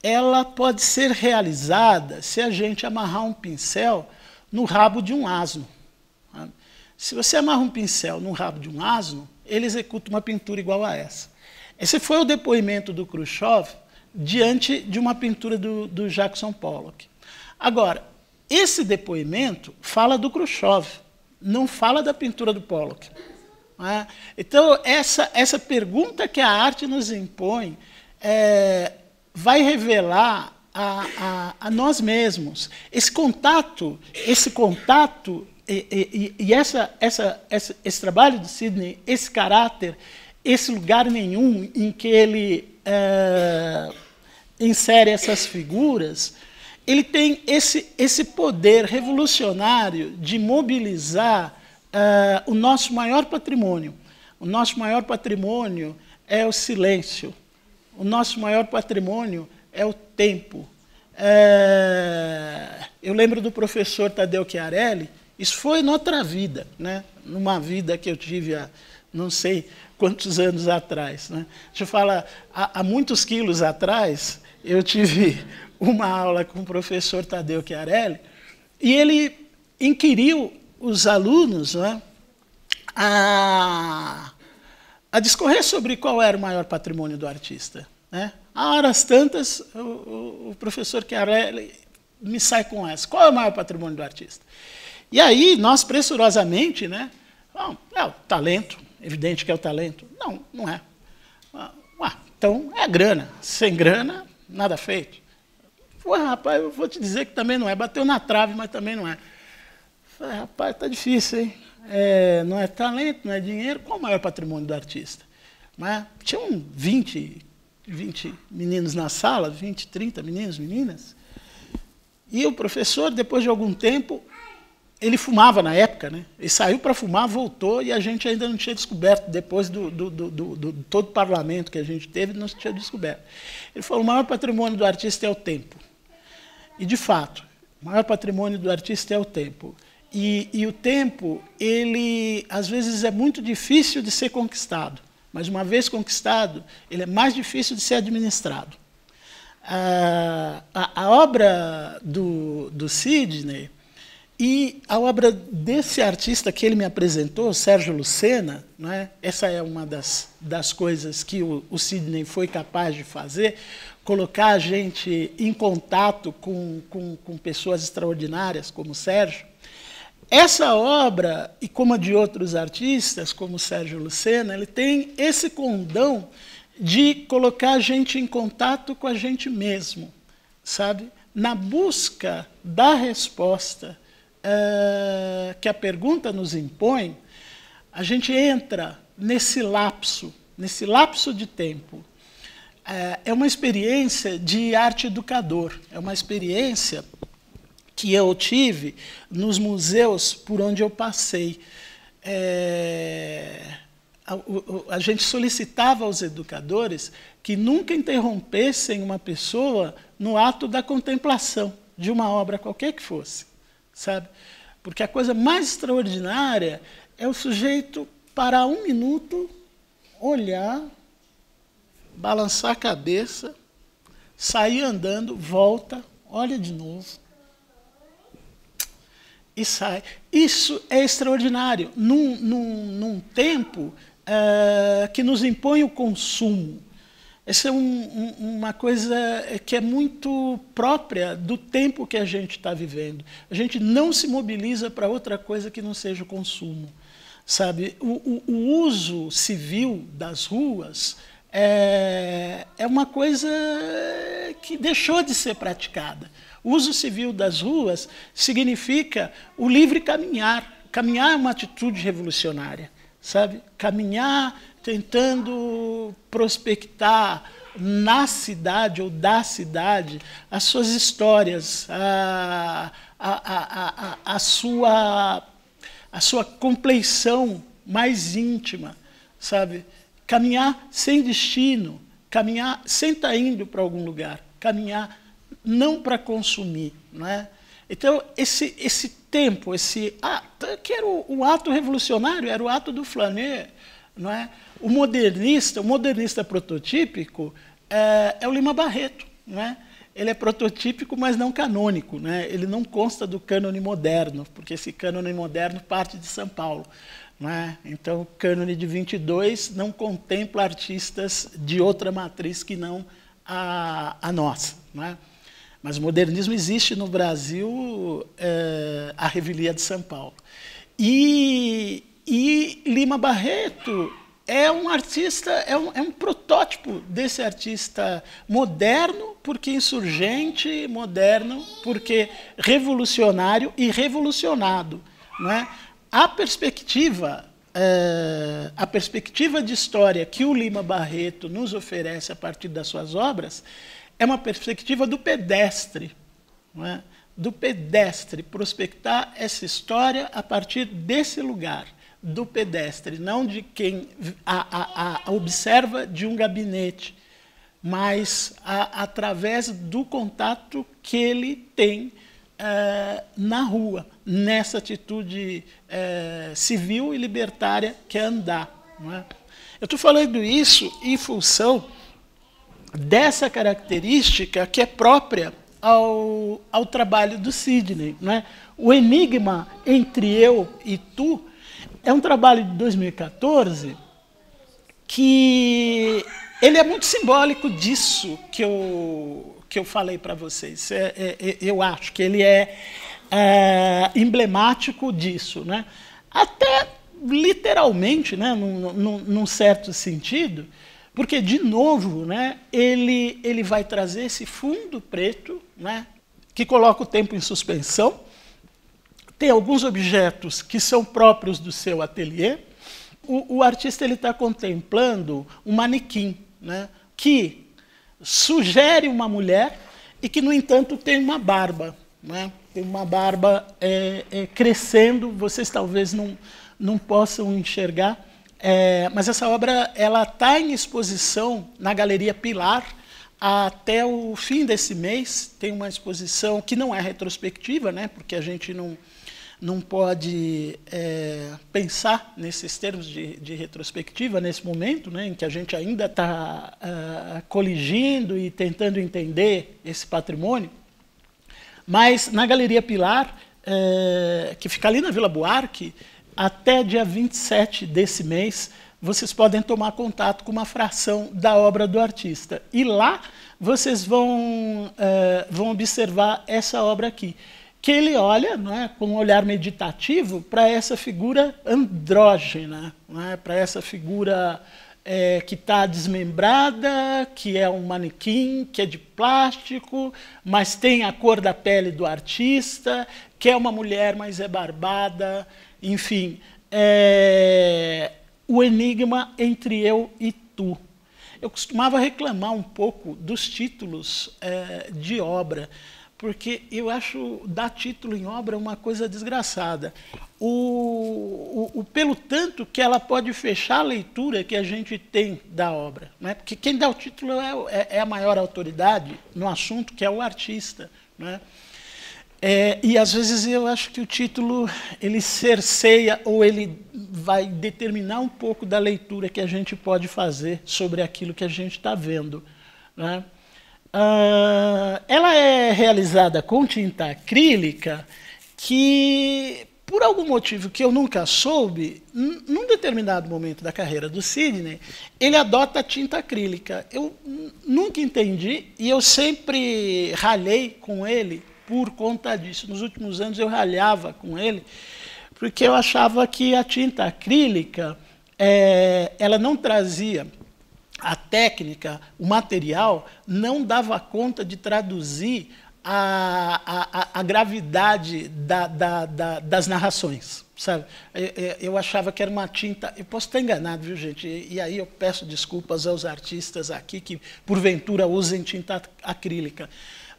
ela pode ser realizada se a gente amarrar um pincel no rabo de um asno. Se você amarra um pincel no rabo de um asno, ele executa uma pintura igual a essa. Esse foi o depoimento do Khrushchev diante de uma pintura do, do Jackson Pollock. Agora, esse depoimento fala do Khrushchev, não fala da pintura do Pollock. É? Então, essa, essa pergunta que a arte nos impõe é, vai revelar a, a, a, nós mesmos. Esse contato, esse contato e, e, e essa, essa, essa, esse trabalho do Sidney, esse caráter, esse lugar nenhum em que ele é, insere essas figuras, ele tem esse, esse poder revolucionário de mobilizar é, o nosso maior patrimônio. O nosso maior patrimônio é o silêncio. O nosso maior patrimônio é o tempo. É, eu lembro do professor Tadeu Chiarelli, isso foi noutra vida, né? numa vida que eu tive há não sei quantos anos atrás. Né? Deixa eu falar, há, há muitos quilos atrás, eu tive uma aula com o professor Tadeu Chiarelli e ele inquiriu os alunos né, a, a discorrer sobre qual era o maior patrimônio do artista. Né? horas tantas, o, o, o professor Chiarelli me sai com essa. Qual é o maior patrimônio do artista? E aí nós pressurosamente, né? Bom, é o talento, evidente que é o talento. Não, não é. Ah, ué, então é grana. Sem grana, nada feito. Ué, rapaz, eu vou te dizer que também não é. Bateu na trave, mas também não é. rapaz, tá difícil, hein? É, não é talento, não é dinheiro. Qual o maior patrimônio do artista? Mas tinham 20, 20 meninos na sala, 20, 30 meninos, meninas. E o professor, depois de algum tempo, ele fumava na época, né? Ele saiu para fumar, voltou e a gente ainda não tinha descoberto, depois do, do, do, do, todo o parlamento que a gente teve, não se tinha descoberto. Ele falou: o maior patrimônio do artista é o tempo. E, de fato, o maior patrimônio do artista é o tempo. E, e o tempo, ele às vezes é muito difícil de ser conquistado, mas uma vez conquistado, ele é mais difícil de ser administrado. A, ah, a, a obra do, do Sidney e a obra desse artista que ele me apresentou, Sérgio Lucena, é? essa é uma das, das coisas que o, o Sidney foi capaz de fazer, colocar a gente em contato com, com, com pessoas extraordinárias como Sérgio. Essa obra, e como a de outros artistas, como Sérgio Lucena, ele tem esse condão de colocar a gente em contato com a gente mesmo, sabe? Na busca da resposta eh, que a pergunta nos impõe, a gente entra nesse lapso, nesse lapso de tempo. Eh, é uma experiência de arte educador, é uma experiência que eu tive nos museus por onde eu passei. É, a, gente solicitava aos educadores que nunca interrompessem uma pessoa no ato da contemplação de uma obra qualquer que fosse sabe? Porque a coisa mais extraordinária é o sujeito parar um minuto, olhar, balançar a cabeça, sair andando, volta, olha de novo e sai. Isso é extraordinário num, num, num tempo uh, que nos impõe o consumo essa é um, uma coisa que é muito própria do tempo que a gente está vivendo. A gente não se mobiliza para outra coisa que não seja o consumo. Sabe, o, o, o uso civil das ruas é, é uma coisa que deixou de ser praticada. O uso civil das ruas significa o livre caminhar. Caminhar é uma atitude revolucionária, sabe? Caminhar tentando prospectar na cidade ou da cidade as suas histórias, a, a, a, a, sua, a sua compleição mais íntima, sabe? Caminhar sem destino, caminhar sem estar tá indo para algum lugar, caminhar não para consumir, não é? Então, esse, esse tempo, esse ah que era o, o ato revolucionário, era o ato do flaner, não é? o modernista, o modernista prototípico é, é o Lima Barreto, né? Ele é prototípico, mas não canônico, né? Ele não consta do cânone moderno, porque esse cânone moderno parte de São Paulo. Né? Então, o cânone de 22 não contempla artistas de outra matriz que não a, a nossa. Né? Mas o modernismo existe no Brasil, é, a revelia de São Paulo. E, e Lima Barreto é um artista, é um, é um, protótipo desse artista moderno, porque insurgente, moderno, porque revolucionário e revolucionado. Não é? A perspectiva, eh, a perspectiva de história que o Lima Barreto nos oferece a partir das suas obras é uma perspectiva do pedestre, não é? do pedestre, prospectar essa história a partir desse lugar do pedestre, não de quem a, a, a observa de um gabinete, mas através do contato que ele tem é, na rua, nessa atitude é, civil e libertária que é andar. É? Eu estou falando isso em função dessa característica que é própria ao, ao trabalho do Sidney. É? O enigma entre eu e tu é um trabalho de 2014 que ele é muito simbólico disso que eu, que eu falei para vocês. É, é, é, eu acho que ele é, é, emblemático disso. Né? Até literalmente, né, num, num, num certo sentido, porque, de novo, né, ele, ele vai trazer esse fundo preto né, que coloca o tempo em suspensão tem alguns objetos que são próprios do seu ateliê. O, o artista ele está contemplando um manequim, né, que sugere uma mulher e que no entanto tem uma barba, né? Tem uma barba é, é, crescendo. Vocês talvez não não possam enxergar, é, mas essa obra ela está em exposição na Galeria Pilar até o fim desse mês. Tem uma exposição que não é retrospectiva, né? Porque a gente não não pode é, pensar nesses termos de, de, retrospectiva nesse momento, né, em que a gente ainda está uh, é, coligindo e tentando entender esse patrimônio. Mas na Galeria Pilar, uh, que fica ali na Vila Buarque, até dia 27 desse mês, vocês podem tomar contato com uma fração da obra do artista. E lá vocês vão, uh, vão observar essa obra aqui que ele olha é, com um olhar meditativo para essa figura andrógena, é, para essa figura é, que está desmembrada, que é um manequim, que é de plástico, mas tem a cor da pele do artista, que é uma mulher, mas é barbada, enfim. É, o enigma entre eu e tu. Eu costumava reclamar um pouco dos títulos é, de obra porque eu acho dar título em obra uma coisa desgraçada. O, o, o, pelo tanto que ela pode fechar a leitura que a gente tem da obra. Né? Porque quem dá o título é, é, é, a maior autoridade no assunto, que é o artista. Né? É, e às vezes eu acho que o título ele cerceia ou ele vai determinar um pouco da leitura que a gente pode fazer sobre aquilo que a gente está vendo. Né? Uh, ela é realizada com tinta acrílica que, por algum motivo que eu nunca soube, num determinado momento da carreira do Sidney, ele adota tinta acrílica. Eu nunca entendi e eu sempre ralhei com ele por conta disso. Nos últimos anos eu ralhava com ele porque eu achava que a tinta acrílica é, ela não trazia a técnica, o material, não dava conta de traduzir a, a, a gravidade da, da, da, das narrações. Sabe? É, é, eu, achava que era uma tinta. Eu posso estar enganado, viu, gente? E, e aí eu peço desculpas aos artistas aqui que, porventura, usem tinta acrílica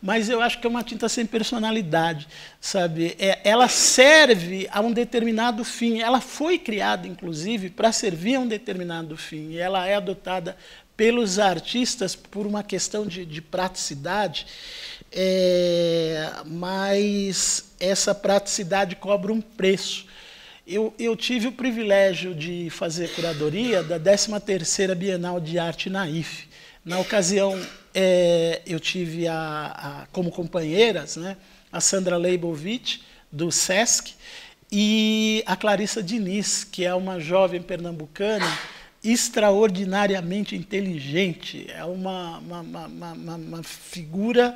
mas eu acho que é uma tinta sem personalidade, sabe? É, ela serve a um determinado fim. Ela foi criada, inclusive, para servir a um determinado fim. E ela é adotada pelos artistas por uma questão de, de praticidade, é, mas essa praticidade cobra um preço. Eu, eu, tive o privilégio de fazer curadoria da 13ª Bienal de Arte na IFE. Na ocasião, é, eu tive a, a, como companheiras né, a Sandra Leibovitch, do SESC, e a Clarissa Diniz, que é uma jovem pernambucana extraordinariamente inteligente, é uma, uma, uma, uma, uma figura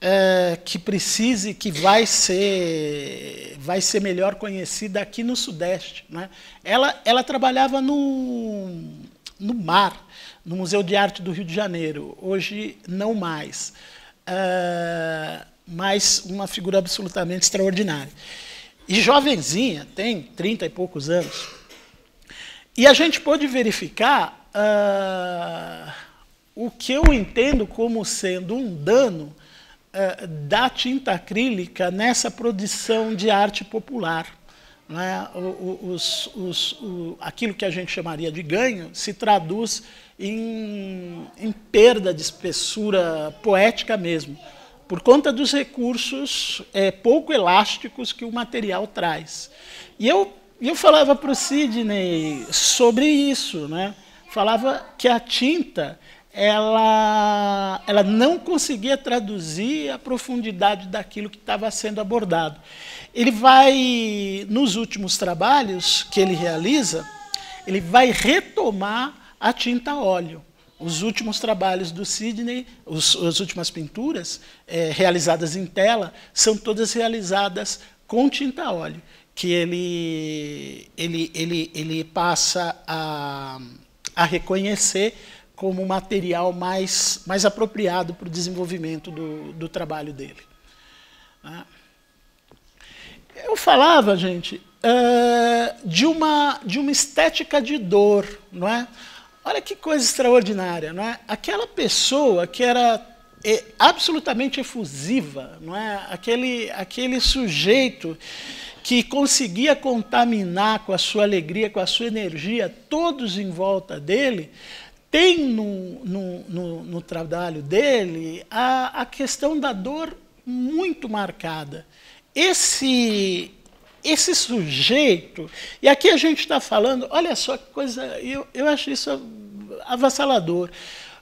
é, que precise, que vai ser, vai ser melhor conhecida aqui no Sudeste. Né? Ela, ela trabalhava no, no mar, no Museu de Arte do Rio de Janeiro, hoje não mais, uh, mas uma figura absolutamente extraordinária. E jovenzinha, tem 30 e poucos anos. E a gente pôde verificar uh, o que eu entendo como sendo um dano uh, da tinta acrílica nessa produção de arte popular. Né? Os, os, o, aquilo que a gente chamaria de ganho se traduz em, em perda de espessura poética mesmo, por conta dos recursos é, pouco elásticos que o material traz. E eu, eu falava para o Sidney sobre isso, né? falava que a tinta ela, ela não conseguia traduzir a profundidade daquilo que estava sendo abordado. Ele vai, nos últimos trabalhos que ele realiza, ele vai retomar a tinta óleo. Os últimos trabalhos do Sidney, os, as últimas pinturas é, realizadas em tela, são todas realizadas com tinta óleo, que ele, ele, ele, ele passa a, a reconhecer como um material mais, mais apropriado para o desenvolvimento do, do trabalho dele. Tá? Eu falava, gente, eh, de uma, de uma estética de dor, não é? Olha que coisa extraordinária, não é? Aquela pessoa que era é, absolutamente efusiva, não é? Aquele, aquele sujeito que conseguia contaminar com a sua alegria, com a sua energia, todos em volta dele, tem no, no, no, no trabalho dele a, a questão da dor muito marcada. Esse, esse sujeito, e aqui a gente está falando, olha só que coisa, eu, eu acho isso avassalador,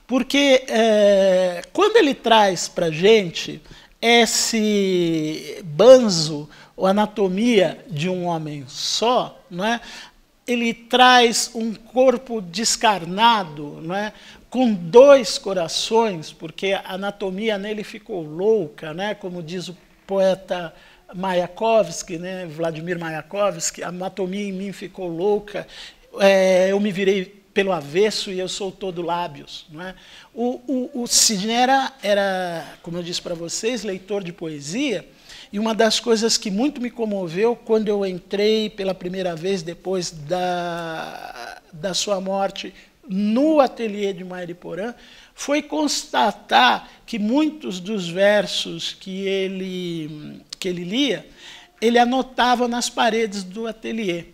porque é, quando ele traz para a gente esse banzo, ou anatomia de um homem só, não é? ele traz um corpo descarnado, não é? com dois corações, porque a anatomia nele ficou louca, né? como diz o poeta Mayakovsky, né, Vladimir Mayakovsky, a anatomia em mim ficou louca, é, eu me virei pelo avesso e eu sou todo lábios. Não é? o, o, o era, como eu disse para vocês, leitor de poesia, e uma das coisas que muito me comoveu quando eu entrei pela primeira vez depois da, da sua morte no ateliê de Porã foi constatar que muitos dos versos que ele que ele lia, ele anotava nas paredes do ateliê.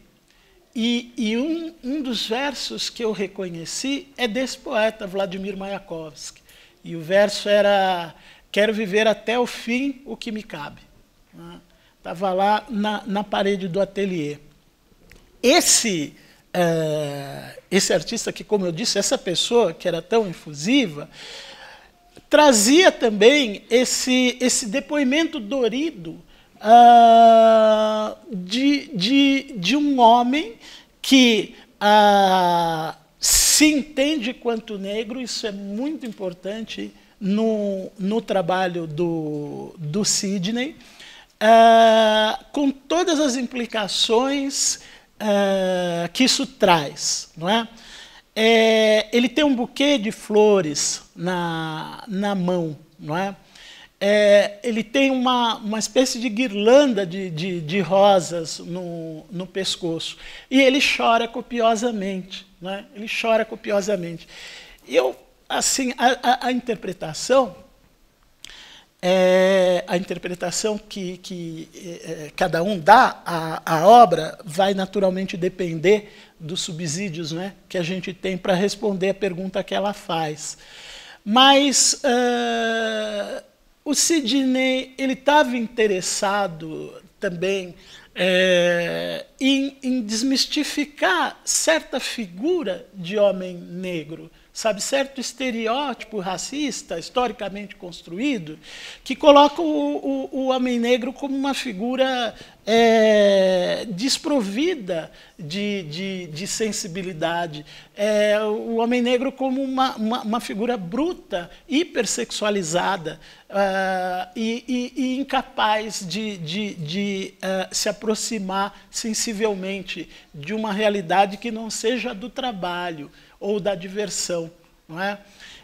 E, e um, um, dos versos que eu reconheci é desse poeta, Vladimir Mayakovsky. E o verso era: Quero viver até o fim o que me cabe. Estava né? lá na, na parede do ateliê. Esse, uh, esse artista, que, como eu disse, essa pessoa que era tão efusiva, trazia também esse, esse depoimento dorido uh, de, de, de um homem que uh, se entende quanto negro, isso é muito importante no, no trabalho do, do Sidney, uh, com todas as implicações que isso traz, não é? é, ele tem um buquê de flores na, na mão, não é? é ele tem uma, uma espécie de guirlanda de, de, de, rosas no, no pescoço e ele chora copiosamente, não é? Ele chora copiosamente. Eu, assim, a, a, a interpretação é, a interpretação que, que é, é cada um dá à, à, obra vai naturalmente depender dos subsídios né, que a gente tem para responder a pergunta que ela faz. Mas uh, o Sidney ele estava interessado também é, em, em desmistificar certa figura de homem negro sabe, certo estereótipo racista, historicamente construído, que coloca o, o, o homem negro como uma figura é, desprovida de, de, de sensibilidade, é, o homem negro como uma, uma, uma figura bruta, hipersexualizada uh, e, e, e, incapaz de, de, de uh, se aproximar sensivelmente de uma realidade que não seja do trabalho, ou da diversão. Não é?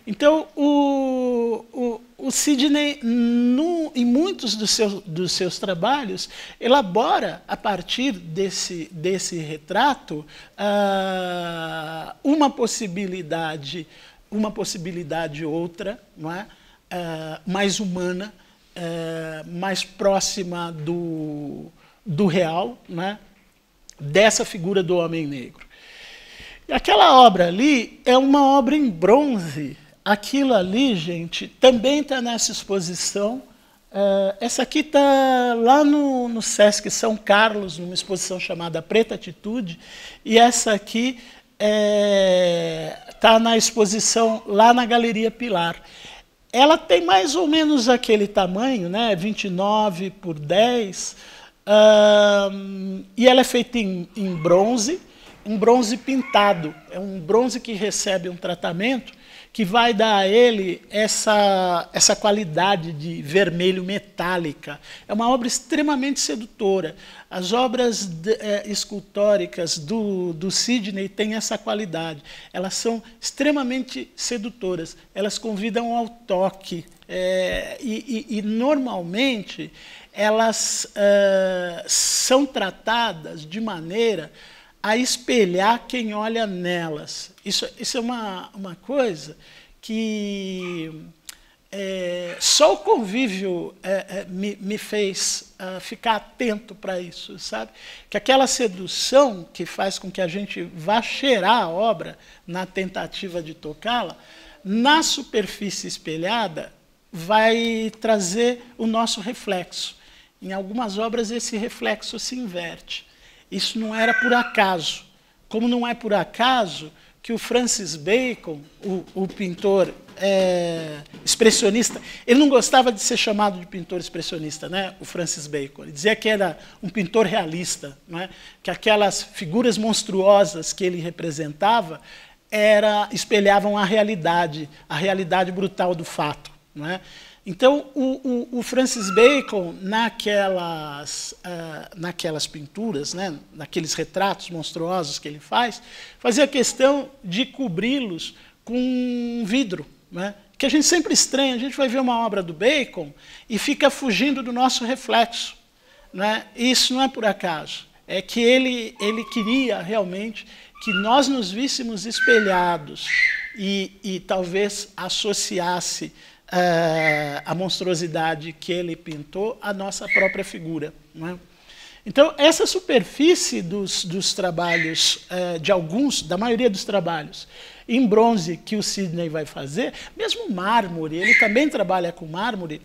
Então, o, o, o Sidney, no, em muitos dos seus, dos seus trabalhos, elabora, a partir desse, desse retrato, uh, uma possibilidade, uma possibilidade outra, não é? Uh, mais humana, uh, mais próxima do, do real, não é? dessa figura do homem negro. E aquela obra ali é uma obra em bronze. Aquilo ali, gente, também está nessa exposição. Uh, essa aqui está lá no, no Sesc São Carlos, numa exposição chamada Preta Atitude, e essa aqui está é, tá na exposição lá na Galeria Pilar. Ela tem mais ou menos aquele tamanho, né, 29 por 10, uh, e ela é feita em, em bronze, um bronze pintado, é um bronze que recebe um tratamento que vai dar a ele essa, essa qualidade de vermelho metálica. É uma obra extremamente sedutora. As obras de, é, escultóricas do, do Sidney têm essa qualidade. Elas são extremamente sedutoras, elas convidam ao toque. É, e, e, e, normalmente elas é, são tratadas de maneira a espelhar quem olha nelas. Isso, isso é uma, uma coisa que é, só o convívio é, é, me, me, fez ah, ficar atento para isso, sabe? Que aquela sedução que faz com que a gente vá cheirar a obra na tentativa de tocá-la, na superfície espelhada, vai trazer o nosso reflexo. Em algumas obras, esse reflexo se inverte. Isso não era por acaso. Como não é por acaso que o Francis Bacon, o, o pintor é, expressionista, ele não gostava de ser chamado de pintor expressionista, né? O Francis Bacon. Ele dizia que era um pintor realista, né? que aquelas figuras monstruosas que ele representava era, espelhavam a realidade, a realidade brutal do fato. Né? Então, o, o, o Francis Bacon, naquelas, uh, naquelas pinturas, né, naqueles retratos monstruosos que ele faz, fazia questão de cobri-los com vidro, né, que a gente sempre estranha. A gente vai ver uma obra do Bacon e fica fugindo do nosso reflexo. Né? E isso não é por acaso. É que ele, ele queria realmente que nós nos víssemos espelhados e, e talvez associasse eh, a monstruosidade que ele pintou a nossa própria figura. É? Então, essa superfície dos, dos, trabalhos, eh, de alguns, da maioria dos trabalhos, em bronze que o Sidney vai fazer, mesmo mármore, ele também trabalha com mármore,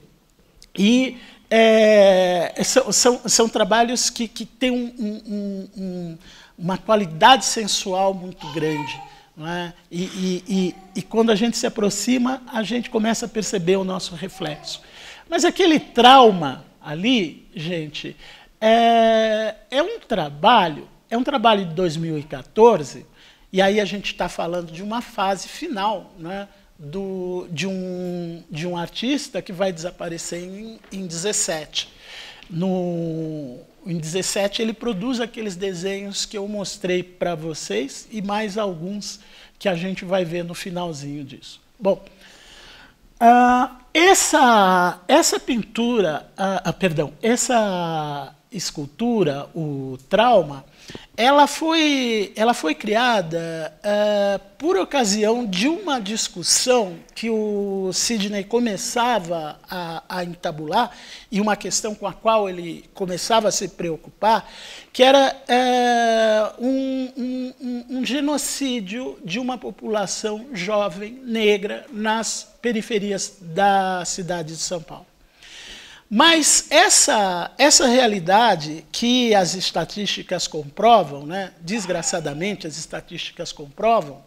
e é, são, são, são, trabalhos que, que têm um, um, um, uma qualidade sensual muito grande. É? E, e, e, e, quando a gente se aproxima, a gente começa a perceber o nosso reflexo. Mas aquele trauma ali, gente, é, é um trabalho, é um trabalho de 2014, e aí a gente está falando de uma fase final né, do, de, um, de um artista que vai desaparecer em, em 17. No, em 17 ele produz aqueles desenhos que eu mostrei para vocês e mais alguns que a gente vai ver no finalzinho disso. Bom, uh, essa, essa pintura, uh, uh, perdão, essa escultura, o trauma, ela foi, ela foi criada uh, por ocasião de uma discussão que o Sidney começava a, a, entabular, e uma questão com a qual ele começava a se preocupar, que era uh, um, um, um, genocídio de uma população jovem negra nas periferias da cidade de São Paulo. Mas essa, essa realidade que as estatísticas comprovam, né, desgraçadamente as estatísticas comprovam,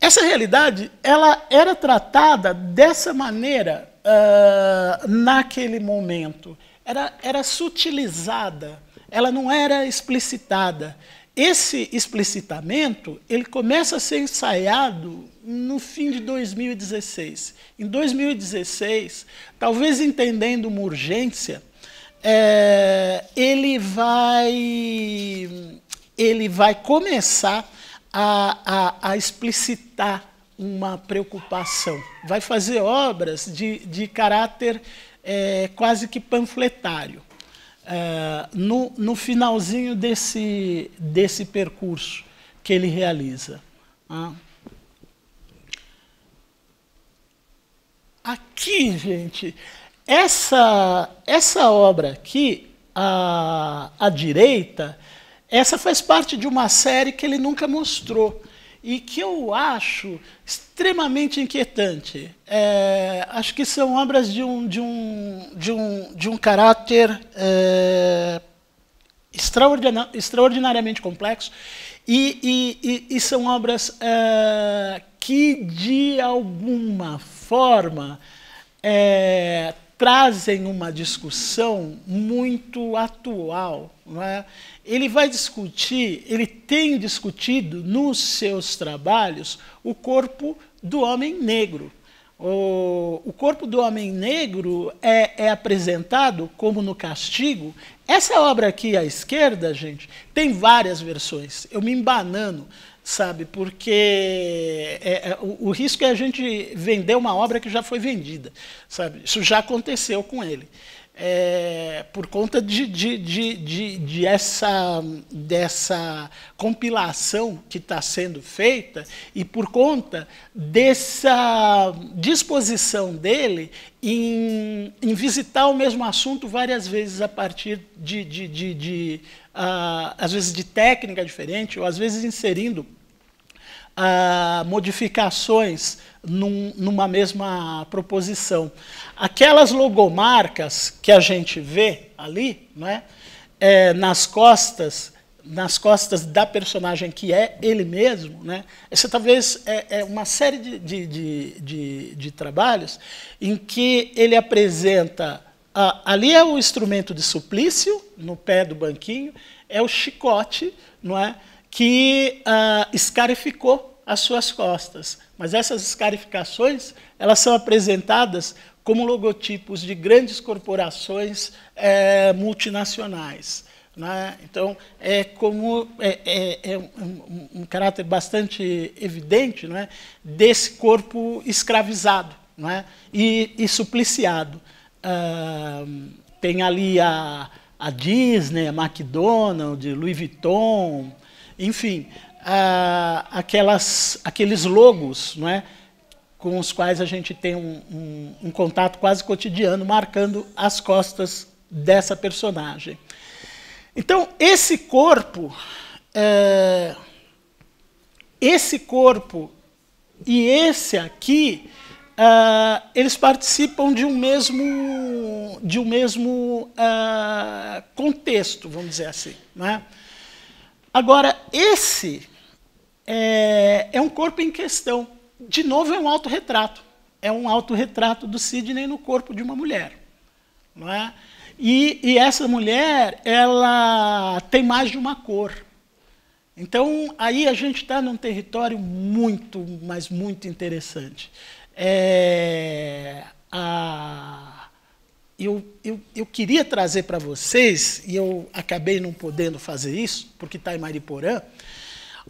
essa realidade ela era tratada dessa maneira uh, naquele momento. Era, era sutilizada, ela não era explicitada. Esse explicitamento ele começa a ser ensaiado no fim de 2016. Em 2016, talvez entendendo uma urgência, é, ele vai ele vai começar a, a, a explicitar uma preocupação. Vai fazer obras de, de caráter é, quase que panfletário. É, no, no finalzinho desse, desse percurso que ele realiza. Ah. Aqui, gente, essa, essa obra aqui, a, a direita, essa faz parte de uma série que ele nunca mostrou e que eu acho extremamente inquietante. É, acho que são obras de um, de um, de um, de um caráter é, extraordinar, extraordinariamente complexo e, e, e, são obras uh, que, de alguma forma, é, trazem uma discussão muito atual. Não é? Ele vai discutir, ele tem discutido nos seus trabalhos o corpo do homem negro. O, o corpo do homem negro é, é apresentado, como no castigo, essa obra aqui à esquerda, gente, tem várias versões. Eu me embanano, sabe, porque é, é, o, o, risco é a gente vender uma obra que já foi vendida, sabe? Isso já aconteceu com ele é, por conta de, de, de, de, de essa, dessa compilação que está sendo feita e por conta dessa disposição dele em, em, visitar o mesmo assunto várias vezes a partir de, de, de, de uh, às vezes de técnica diferente ou às vezes inserindo modificações num, numa mesma proposição. Aquelas logomarcas que a gente vê ali, né, é, nas costas nas costas da personagem que é ele mesmo, né? Essa talvez é, é uma série de, de, de, de, trabalhos em que ele apresenta ah, ali é o instrumento de suplício no pé do banquinho, é o chicote, não é? que ah, escarificou as suas costas. Mas essas escarificações elas são apresentadas como logotipos de grandes corporações é, multinacionais. Né? Então, é como é, é, é um, um, caráter bastante evidente né, desse corpo escravizado né, e, e supliciado. Ah, tem ali a, a Disney, a McDonald's, Louis Vuitton, enfim, aquelas, aqueles logos não é, com os quais a gente tem um, um, um contato quase cotidiano, marcando as costas dessa personagem. Então, esse corpo, é, esse corpo e esse aqui, é, eles participam de um mesmo, de um mesmo é, contexto, vamos dizer assim. É? Agora, esse é, é um corpo em questão. De novo, é um autorretrato. É um autorretrato do Sidney no corpo de uma mulher. Não é? E, e, essa mulher, ela tem mais de uma cor. Então, aí a gente está num território muito, mas muito interessante. É, a, eu, eu, eu queria trazer para vocês, e eu acabei não podendo fazer isso, porque está em Mariporã,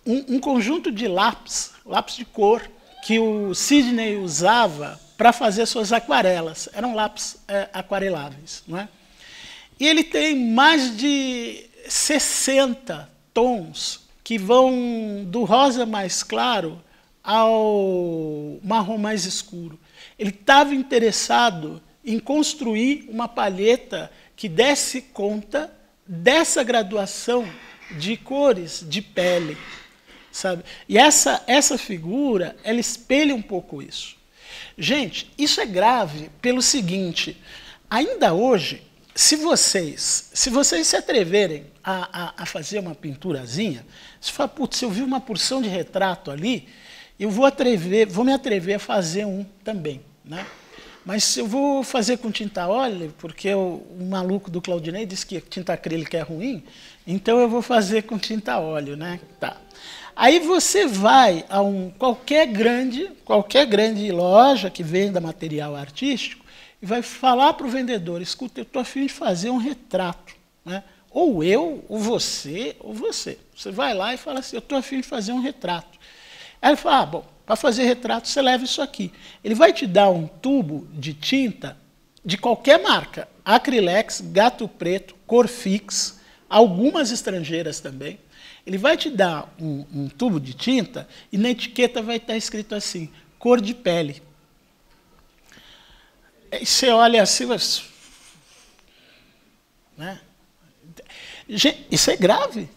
um, um conjunto de lápis, lápis de cor, que o Sidney usava para fazer suas aquarelas. Eram lápis é, aquareláveis. Não é? E ele tem mais de 60 tons que vão do rosa mais claro ao marrom mais escuro. Ele estava interessado em construir uma palheta que desse conta dessa graduação de cores de pele, sabe? E essa essa figura, ela espelha um pouco isso. Gente, isso é grave pelo seguinte: ainda hoje, se vocês, se vocês se atreverem a, a, a fazer uma pinturazinha, se fala, putz, eu vi uma porção de retrato ali, eu vou atrever, vou me atrever a fazer um também, né? Mas eu vou fazer com tinta óleo, porque o, o maluco do Claudinei disse que tinta acrílica é ruim, então eu vou fazer com tinta óleo, né? Tá. Aí você vai a um, qualquer grande, qualquer grande loja que venda material artístico e vai falar para o vendedor, escuta, eu estou afim de fazer um retrato, né? Ou eu, ou você, ou você. Você vai lá e fala assim, eu estou afim de fazer um retrato. Aí ele fala, ah, bom, para fazer retrato, você leva isso aqui. Ele vai te dar um tubo de tinta de qualquer marca: Acrylex, Gato Preto, Cor Fix, algumas estrangeiras também. Ele vai te dar um, um tubo de tinta e na etiqueta vai estar tá escrito assim: cor de pele. E você olha assim, mas... né? Gente, isso é grave.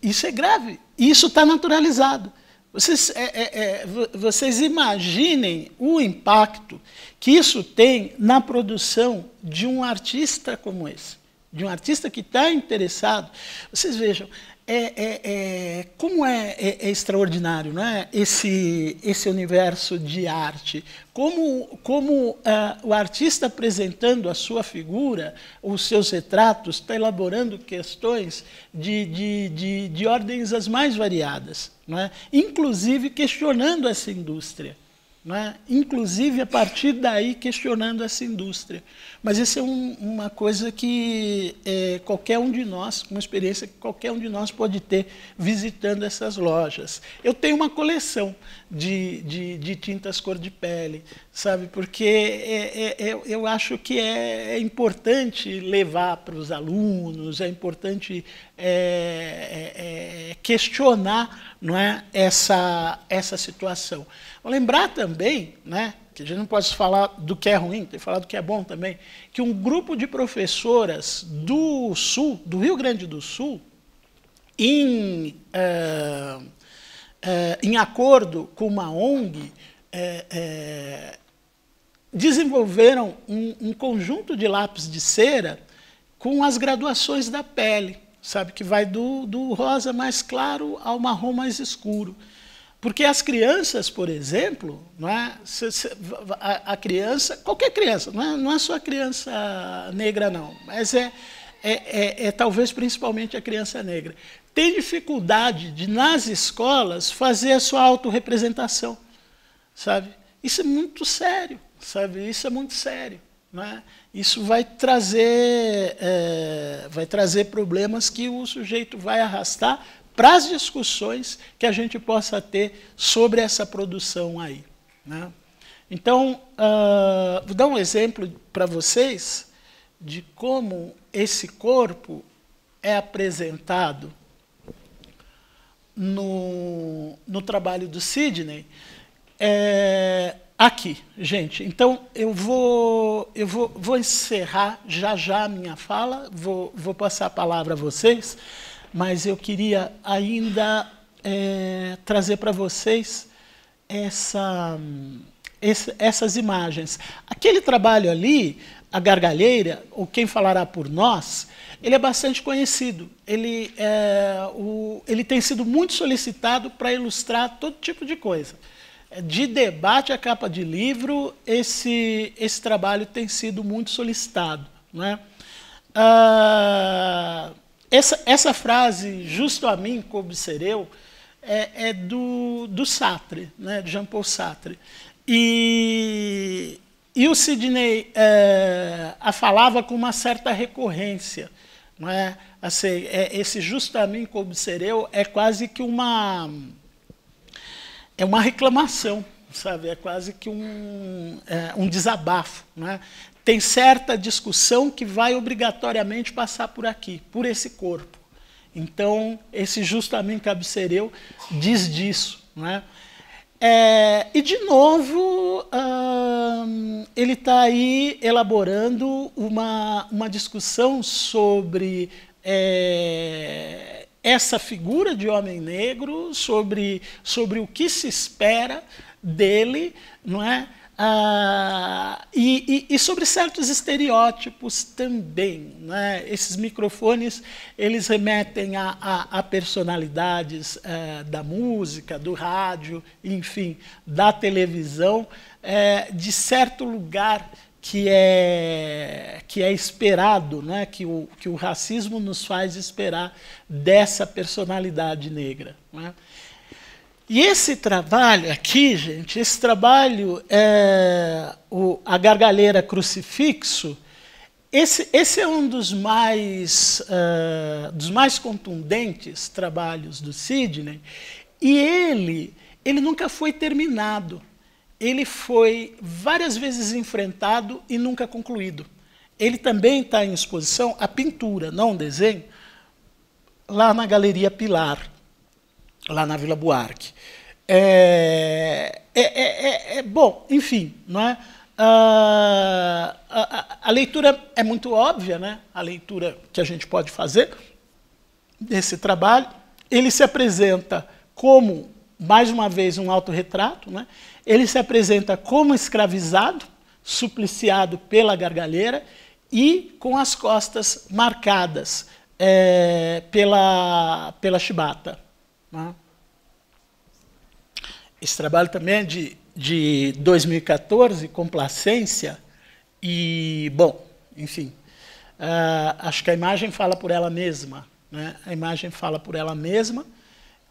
Isso é grave. Isso está naturalizado. Vocês, é, é, é vocês imaginem o impacto que isso tem na produção de um artista como esse, de um artista que está interessado. Vocês vejam, é, é, é, como é, é, é, extraordinário não é? Esse, esse universo de arte. Como, como uh, o artista apresentando a sua figura, os seus retratos, está elaborando questões de, de, de, de ordens as mais variadas, não é? inclusive questionando essa indústria. Né? inclusive a partir daí questionando essa indústria. Mas isso é um, uma coisa que é, qualquer um de nós, uma experiência que qualquer um de nós pode ter visitando essas lojas. Eu tenho uma coleção de, de, de tintas cor de pele, sabe? Porque é, é, é, eu acho que é, é, importante levar para os alunos, é importante é, é, questionar não é, essa, essa situação. lembrar também, né, que a gente não pode falar do que é ruim, tem que falar do que é bom também, que um grupo de professoras do Sul, do Rio Grande do Sul, em, eh, eh, em acordo com uma ONG, é, desenvolveram um, um conjunto de lápis de cera com as graduações da pele, sabe? Que vai do, do rosa mais claro ao marrom mais escuro. Porque as crianças, por exemplo, não é, a, criança, qualquer criança, não é, não é só a criança negra, não, mas é, é, é, é, talvez principalmente a criança negra, tem dificuldade de, nas escolas, fazer a sua autorrepresentação, sabe? Isso é muito sério sabe? Isso é muito sério. Né? Isso vai trazer, é, vai trazer problemas que o sujeito vai arrastar para as discussões que a gente possa ter sobre essa produção aí. Né? Então, uh, vou dar um exemplo para vocês de como esse corpo é apresentado no, no trabalho do Sidney. É, aqui, gente. Então, eu vou, eu vou, vou encerrar já já a minha fala, vou, vou passar a palavra a vocês, mas eu queria ainda é, trazer para vocês essa, esse, essas imagens. Aquele trabalho ali, a gargalheira, ou quem falará por nós, ele é bastante conhecido. Ele, é, o, ele tem sido muito solicitado para ilustrar todo tipo de coisa de debate a capa de livro, esse, esse trabalho tem sido muito solicitado. Né? Ah, essa, essa frase, justo a mim, coube ser eu, é, é, do, do Sartre, né? de Jean Paul Sartre. E, e o Sidney é, a falava com uma certa recorrência. Não é? Assim, é, esse justo a mim coube ser eu é quase que uma é uma reclamação, sabe? É quase que um, é, um desabafo. Né? Tem certa discussão que vai obrigatoriamente passar por aqui, por esse corpo. Então, esse justamente absereu diz disso. Né? É, e, de novo, hum, ele está aí elaborando uma, uma discussão sobre é, essa figura de homem negro, sobre, sobre o que se espera dele, não é? Ah, e, e, e, sobre certos estereótipos também. Né? Esses microfones eles remetem a, a, a personalidades eh, da música, do rádio, enfim, da televisão, eh, de certo lugar que é, que é esperado, né? que, o, que o racismo nos faz esperar dessa personalidade negra. Né? E esse trabalho aqui, gente, esse trabalho, é, o, a gargalheira crucifixo, esse, esse é um dos mais, uh, dos mais contundentes trabalhos do Sidney, e ele, ele nunca foi terminado ele foi várias vezes enfrentado e nunca concluído. Ele também está em exposição a pintura, não o desenho, lá na Galeria Pilar, lá na Vila Buarque. É, é, é, é, é bom, enfim, não é? Ah, a, a leitura é muito óbvia, né? A leitura que a gente pode fazer desse trabalho. Ele se apresenta como mais uma vez um autorretrato, né? Ele se apresenta como escravizado, supliciado pela gargalheira e com as costas marcadas é, pela, pela chibata. Né? Esse trabalho também é de, de 2014, Complacência, e, bom, enfim, uh, acho que a imagem fala por ela mesma. Né? A imagem fala por ela mesma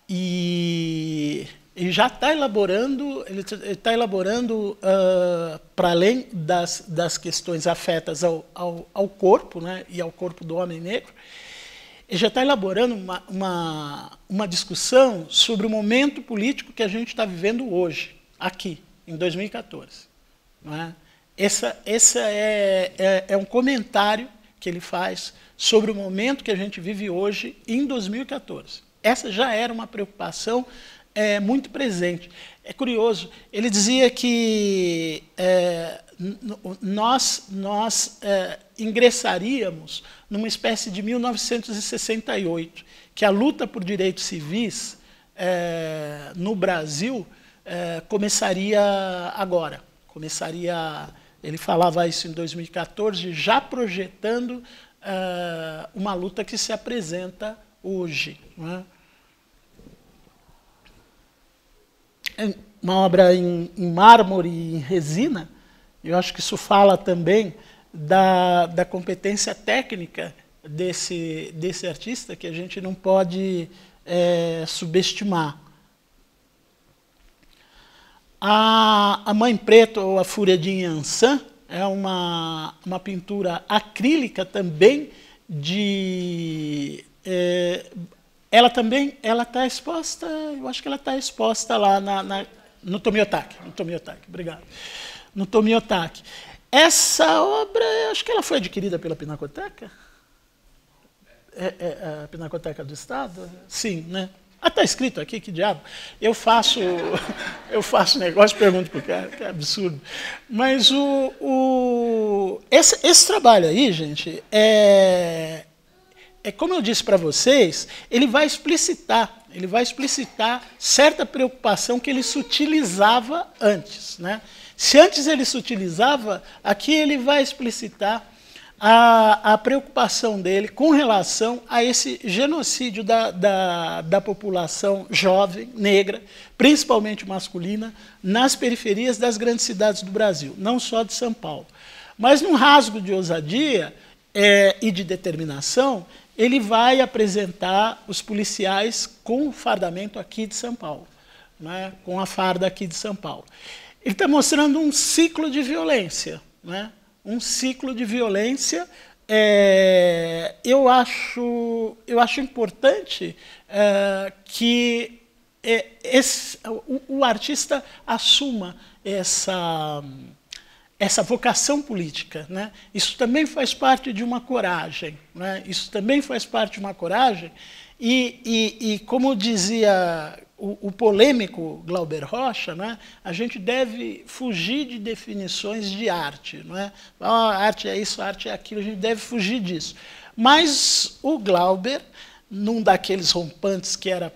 e e já está elaborando, ele está elaborando uh, ah, para além das, das questões afetas ao, ao, ao, corpo, né, e ao corpo do homem negro, ele já está elaborando uma, uma, uma discussão sobre o momento político que a gente está vivendo hoje, aqui, em 2014. Não é? Essa, essa é, é, é um comentário que ele faz sobre o momento que a gente vive hoje, em 2014. Essa já era uma preocupação é, muito presente. É curioso, ele dizia que é, nós, nós é, ingressaríamos numa espécie de 1968, que a luta por direitos civis é, no Brasil é, começaria agora. Começaria, ele falava isso em 2014, já projetando é, uma luta que se apresenta hoje. Não é? uma obra em, em mármore e em resina, eu acho que isso fala também da, da competência técnica desse, desse artista que a gente não pode é, subestimar. A, a Mãe Preta, ou a Fúria de Yansan, é uma, uma pintura acrílica também de é, ela também ela está exposta, eu acho que ela está exposta lá na, na, no Tomiotaki. No Tomiotaki, obrigado. No Tomiotaki. Essa obra, acho que ela foi adquirida pela Pinacoteca? É, é, é a Pinacoteca do Estado? Sim, né? Ah, está escrito aqui, que diabo. Eu faço, eu faço negócio, pergunto para o cara, que é absurdo. Mas o, o esse, esse trabalho aí, gente, é, é como eu disse para vocês, ele vai explicitar, ele vai explicitar certa preocupação que ele sutilizava antes, né? Se antes ele sutilizava, aqui ele vai explicitar a, a preocupação dele com relação a esse genocídio da, da, da população jovem, negra, principalmente masculina, nas periferias das grandes cidades do Brasil, não só de São Paulo. Mas num rasgo de ousadia, é, e de determinação, ele vai apresentar os policiais com o fardamento aqui de São Paulo, né? com a farda aqui de São Paulo. Ele está mostrando um ciclo de violência, né? um ciclo de violência. É, eu, acho, eu acho importante é, que é, esse, o, o, artista assuma essa essa vocação política. Né? Isso também faz parte de uma coragem. Né? Isso também faz parte de uma coragem. E, e, e como dizia o, o, polêmico Glauber Rocha, né? a gente deve fugir de definições de arte. Né? arte é isso, arte é aquilo, a gente deve fugir disso. Mas o Glauber, num daqueles rompantes que era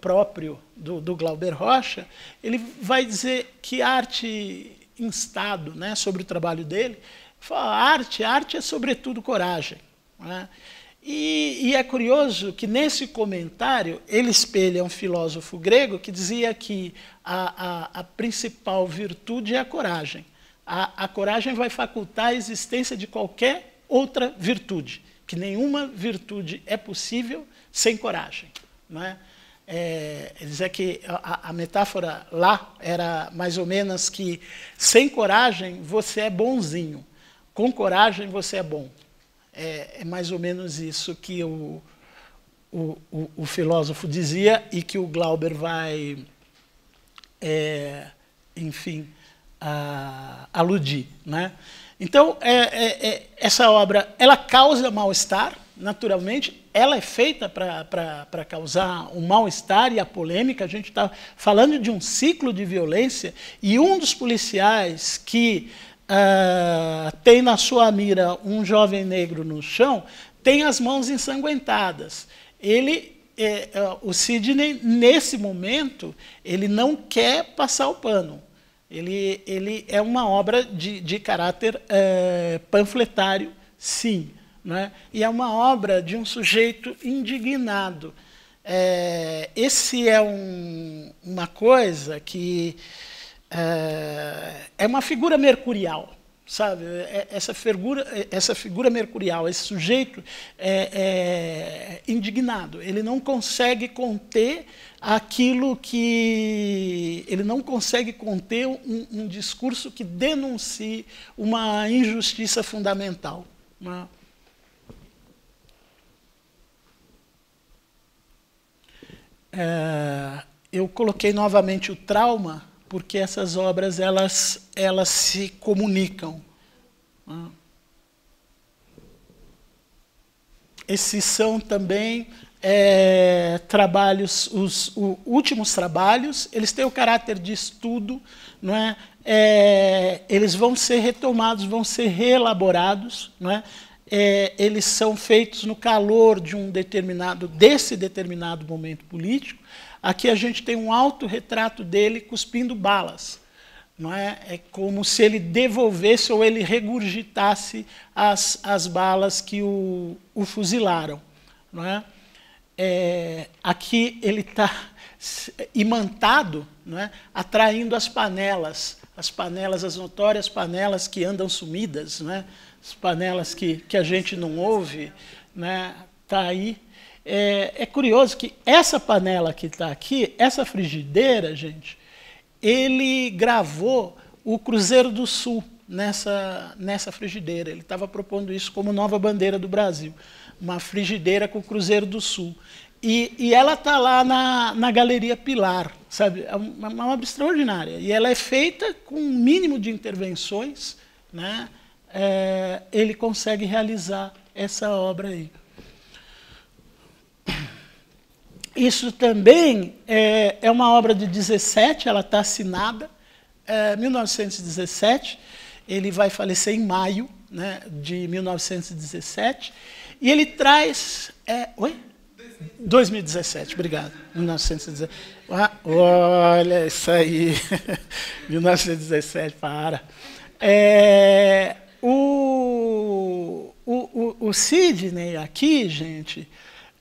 próprio do, do Glauber Rocha, ele vai dizer que arte instado né, sobre o trabalho dele, fala, arte, arte é sobretudo coragem. Né? E, e, é curioso que nesse comentário ele espelha um filósofo grego que dizia que a, a, a principal virtude é a coragem. A, a coragem vai facultar a existência de qualquer outra virtude, que nenhuma virtude é possível sem coragem. Não é? é, dizer que a, a, metáfora lá era mais ou menos que sem coragem você é bonzinho, com coragem você é bom. É, é mais ou menos isso que o, o, o, o, filósofo dizia e que o Glauber vai, é, enfim, a, aludir. Né? Então, é, é, é, essa obra ela causa mal-estar, naturalmente, ela é feita para causar o um mal-estar e a polêmica. A gente está falando de um ciclo de violência e um dos policiais que uh, tem na sua mira um jovem negro no chão tem as mãos ensanguentadas. Ele, uh, o Sidney, nesse momento, ele não quer passar o pano. Ele, ele é uma obra de, de caráter uh, panfletário, sim. Né? E é uma obra de um sujeito indignado. É, esse é um, uma coisa que é, é, uma figura mercurial, sabe? É, essa figura, essa figura mercurial, esse sujeito é, é indignado. Ele não consegue conter aquilo que ele não consegue conter um, um discurso que denuncie uma injustiça fundamental. é? é, eu coloquei novamente o trauma porque essas obras elas elas se comunicam. Né? Esses são também é, trabalhos, os, os, últimos trabalhos, eles têm o caráter de estudo, não é? é eles vão ser retomados, vão ser reelaborados, não é? é, eles são feitos no calor de um determinado, desse determinado momento político. Aqui a gente tem um autorretrato dele cuspindo balas. Não é? é como se ele devolvesse ou ele regurgitasse as, as balas que o, o fuzilaram. Não é? É, aqui ele está imantado, não é? atraindo as panelas, as panelas, as notórias panelas que andam sumidas, não é? as panelas que, que a gente não ouve, né, tá aí. É, é curioso que essa panela que está aqui, essa frigideira, gente, ele gravou o Cruzeiro do Sul nessa, nessa frigideira. Ele estava propondo isso como nova bandeira do Brasil, uma frigideira com o Cruzeiro do Sul. E, e, ela está lá na, na Galeria Pilar, sabe? É uma, uma obra extraordinária. E ela é feita com um mínimo de intervenções, né? é, ele consegue realizar essa obra aí. Isso também é, é uma obra de 17, ela está assinada, é, 1917. Ele vai falecer em maio né, de 1917. E ele traz. É, oi? 2017, obrigado. 1917. Ah, olha isso aí. 1917, para. É, o, o, o, o Sidney aqui, gente,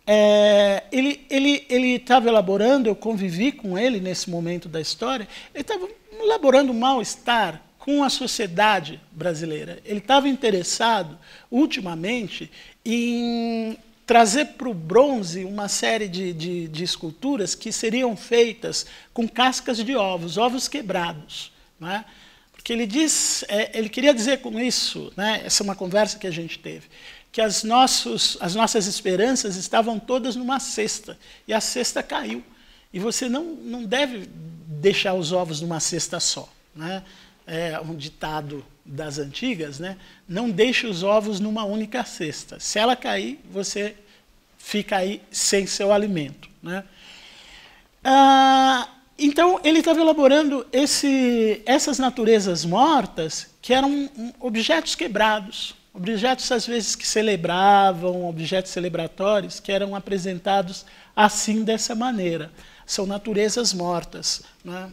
é, ele ele ele estava elaborando, eu convivi com ele nesse momento da história, ele estava elaborando um mal-estar com a sociedade brasileira. Ele estava interessado, ultimamente, em trazer para o bronze uma série de, de, de, esculturas que seriam feitas com cascas de ovos, ovos quebrados. Não é? que ele diz, é, ele queria dizer com isso, né, essa é uma conversa que a gente teve, que as, nossos, as nossas esperanças estavam todas numa cesta, e a cesta caiu. E você não, não deve deixar os ovos numa cesta só. Né? É um ditado das antigas, né? não deixe os ovos numa única cesta. Se ela cair, você fica aí sem seu alimento. Né? Ah, então, ele estava elaborando esse, essas naturezas mortas, que eram objetos quebrados, objetos às vezes que celebravam, objetos celebratórios, que eram apresentados assim, dessa maneira. São naturezas mortas. Né?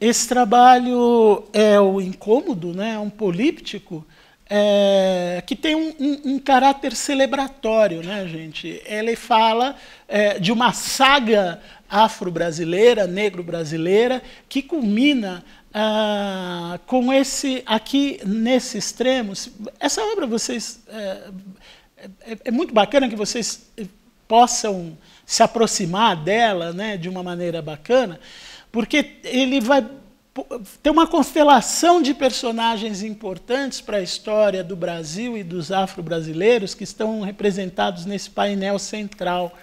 Esse trabalho é o incômodo, né? é um políptico, é, que tem um, um, um, caráter celebratório, né, gente? Ele fala é, de uma saga afro-brasileira, negro-brasileira, que culmina ah, com esse aqui nesse extremo. Essa obra vocês é, é, é, muito bacana que vocês possam se aproximar dela, né, de uma maneira bacana, porque ele vai ter uma constelação de personagens importantes para a história do Brasil e dos afro-brasileiros que estão representados nesse painel central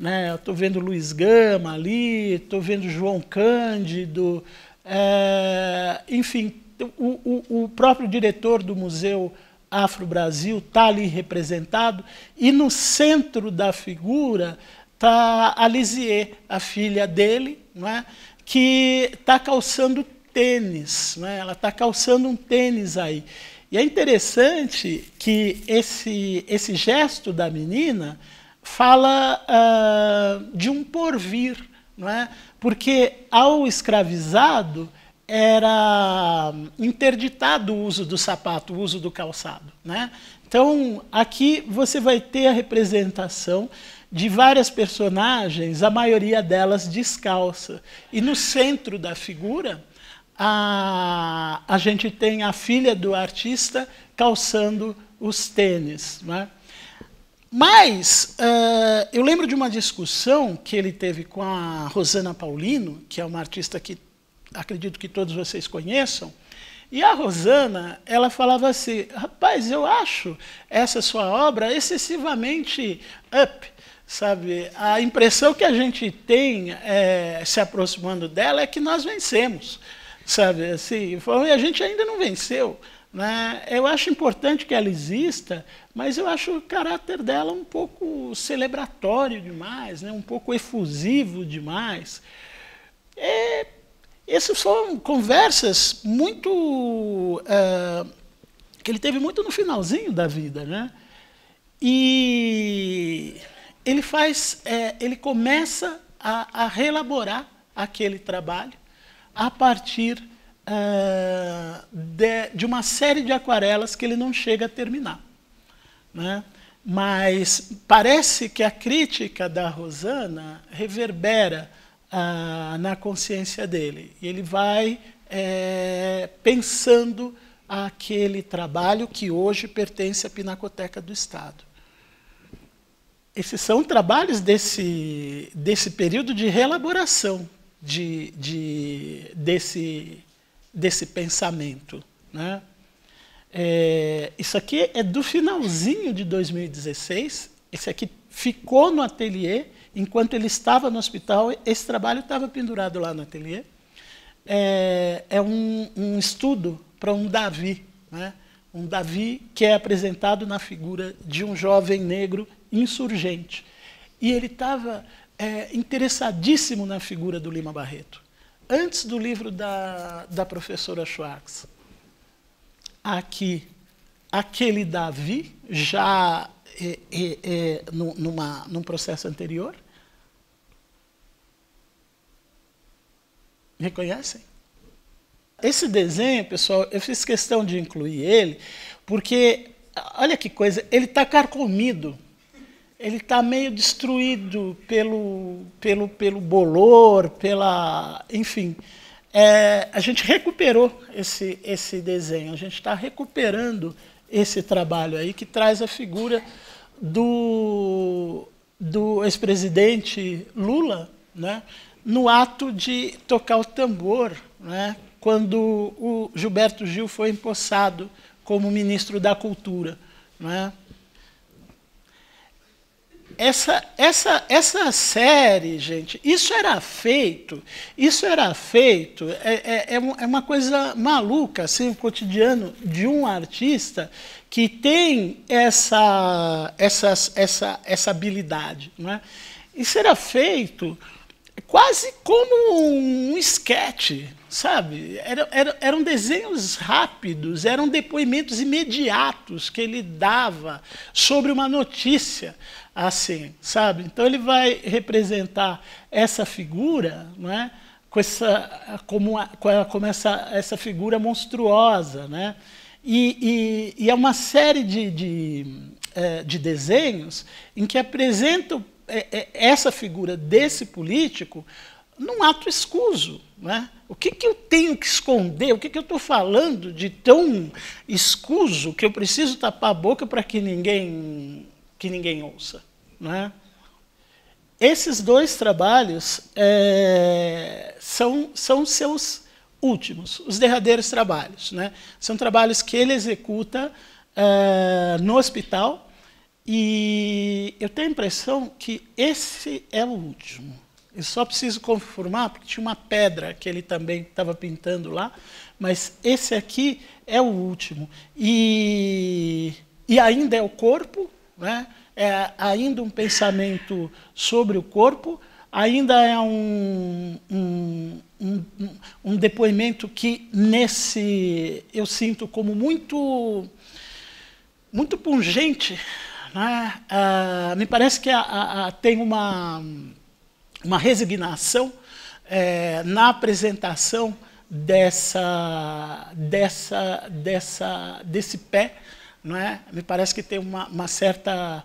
né? Estou vendo Luiz Gama ali, estou vendo João Cândido, é, enfim, o, o, o próprio diretor do Museu Afro-Brasil está ali representado, e no centro da figura está a Lisier, a filha dele, né que está calçando tênis, né? ela está calçando um tênis aí. E é interessante que esse, esse gesto da menina fala uh, de um porvir, não é? Porque ao escravizado era interditado o uso do sapato, o uso do calçado, né? Então, aqui você vai ter a representação de várias personagens, a maioria delas descalça. E no centro da figura, a, a gente tem a filha do artista calçando os tênis. Né? Mas uh, eu lembro de uma discussão que ele teve com a Rosana Paulino, que é uma artista que acredito que todos vocês conheçam. E a Rosana, ela falava assim: rapaz, eu acho essa sua obra excessivamente up. Sabe, a impressão que a gente tem é, se aproximando dela é que nós vencemos, sabe, assim, e a gente ainda não venceu, né? Eu acho importante que ela exista, mas eu acho o caráter dela um pouco celebratório demais, né? um pouco efusivo demais. É, essas foram conversas muito. É, que ele teve muito no finalzinho da vida. Né? E ele faz. É, ele começa a, a aquele trabalho a partir uh, de, de, uma série de aquarelas que ele não chega a terminar. Né? Mas parece que a crítica da Rosana reverbera uh, na consciência dele. E ele vai eh, pensando aquele trabalho que hoje pertence à Pinacoteca do Estado. Esses são trabalhos desse, desse período de reelaboração de, de, desse desse pensamento. Né? É, isso aqui é do finalzinho de 2016. Esse aqui ficou no ateliê enquanto ele estava no hospital. Esse trabalho estava pendurado lá no ateliê. É, é um, um, estudo para um Davi, né? um Davi que é apresentado na figura de um jovem negro insurgente. E ele estava é, interessadíssimo na figura do Lima Barreto antes do livro da, da professora Schwartz, aqui, aquele Davi, já é, é, é, numa, num processo anterior? Reconhecem? Esse desenho, pessoal, eu fiz questão de incluir ele, porque, olha que coisa, ele está carcomido ele está meio destruído pelo, pelo, pelo bolor, pela. Enfim. É, a gente recuperou esse, esse desenho, a gente está recuperando esse trabalho aí que traz a figura do, do ex-presidente Lula né, no ato de tocar o tambor, né, quando o Gilberto Gil foi empossado como ministro da Cultura. Né, essa, essa, essa série, gente, isso era feito, isso era feito, é, é, é, é uma coisa maluca, assim, o cotidiano de um artista que tem essa, essa, essa, essa habilidade. Né? Isso era feito quase como um esquete, sabe? Era, era, eram desenhos rápidos, eram depoimentos imediatos que ele dava sobre uma notícia, assim, sabe? Então ele vai representar essa figura, não é? Com essa, como, como essa, essa figura monstruosa, né? E, e, e é uma série de, de, é, de desenhos em que apresenta é, é, essa figura desse político num ato escuso. Né? O que, que eu tenho que esconder? O que, que eu estou falando de tão escuso que eu preciso tapar a boca para que ninguém, que ninguém ouça? Né? Esses dois trabalhos é, são, são seus últimos, os derradeiros trabalhos. Né? São trabalhos que ele executa é, no hospital, e eu tenho a impressão que esse é o último. Eu só preciso confirmar, porque tinha uma pedra que ele também estava pintando lá, mas esse aqui é o último. E, e ainda é o corpo, né? é ainda um pensamento sobre o corpo, ainda é um, um, um, um depoimento que nesse eu sinto como muito, muito pungente. Né? Ah, me parece que a, a, a tem uma uma resignação é, na apresentação dessa, dessa, dessa, desse pé. Não é? Me parece que tem uma, uma certa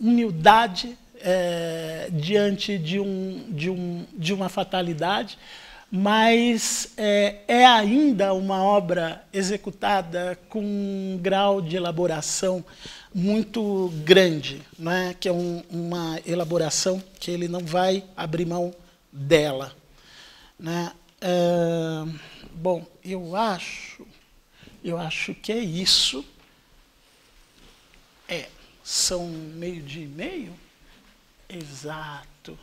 humildade é, diante de, um, de, um, de uma fatalidade, mas é, é, ainda uma obra executada com um grau de elaboração muito grande, né? que é um, uma elaboração que ele não vai abrir mão dela. Né? É, bom, eu acho, eu acho que é isso. É, são meio de e meio? Exato.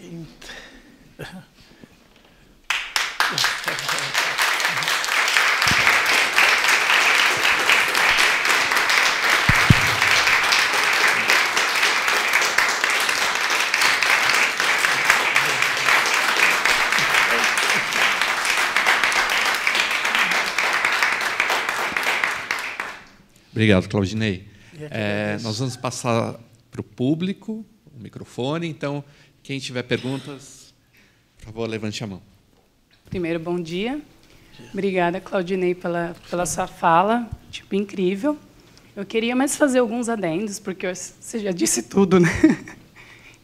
Então... Obrigado, Claudinei. É, nós vamos passar para o público o microfone, então, quem tiver perguntas, por favor, levante a mão. Primeiro, bom dia. Obrigada, Claudinei, pela, pela sua fala, tipo, incrível. Eu queria mais fazer alguns adendos, porque você já disse tudo, né?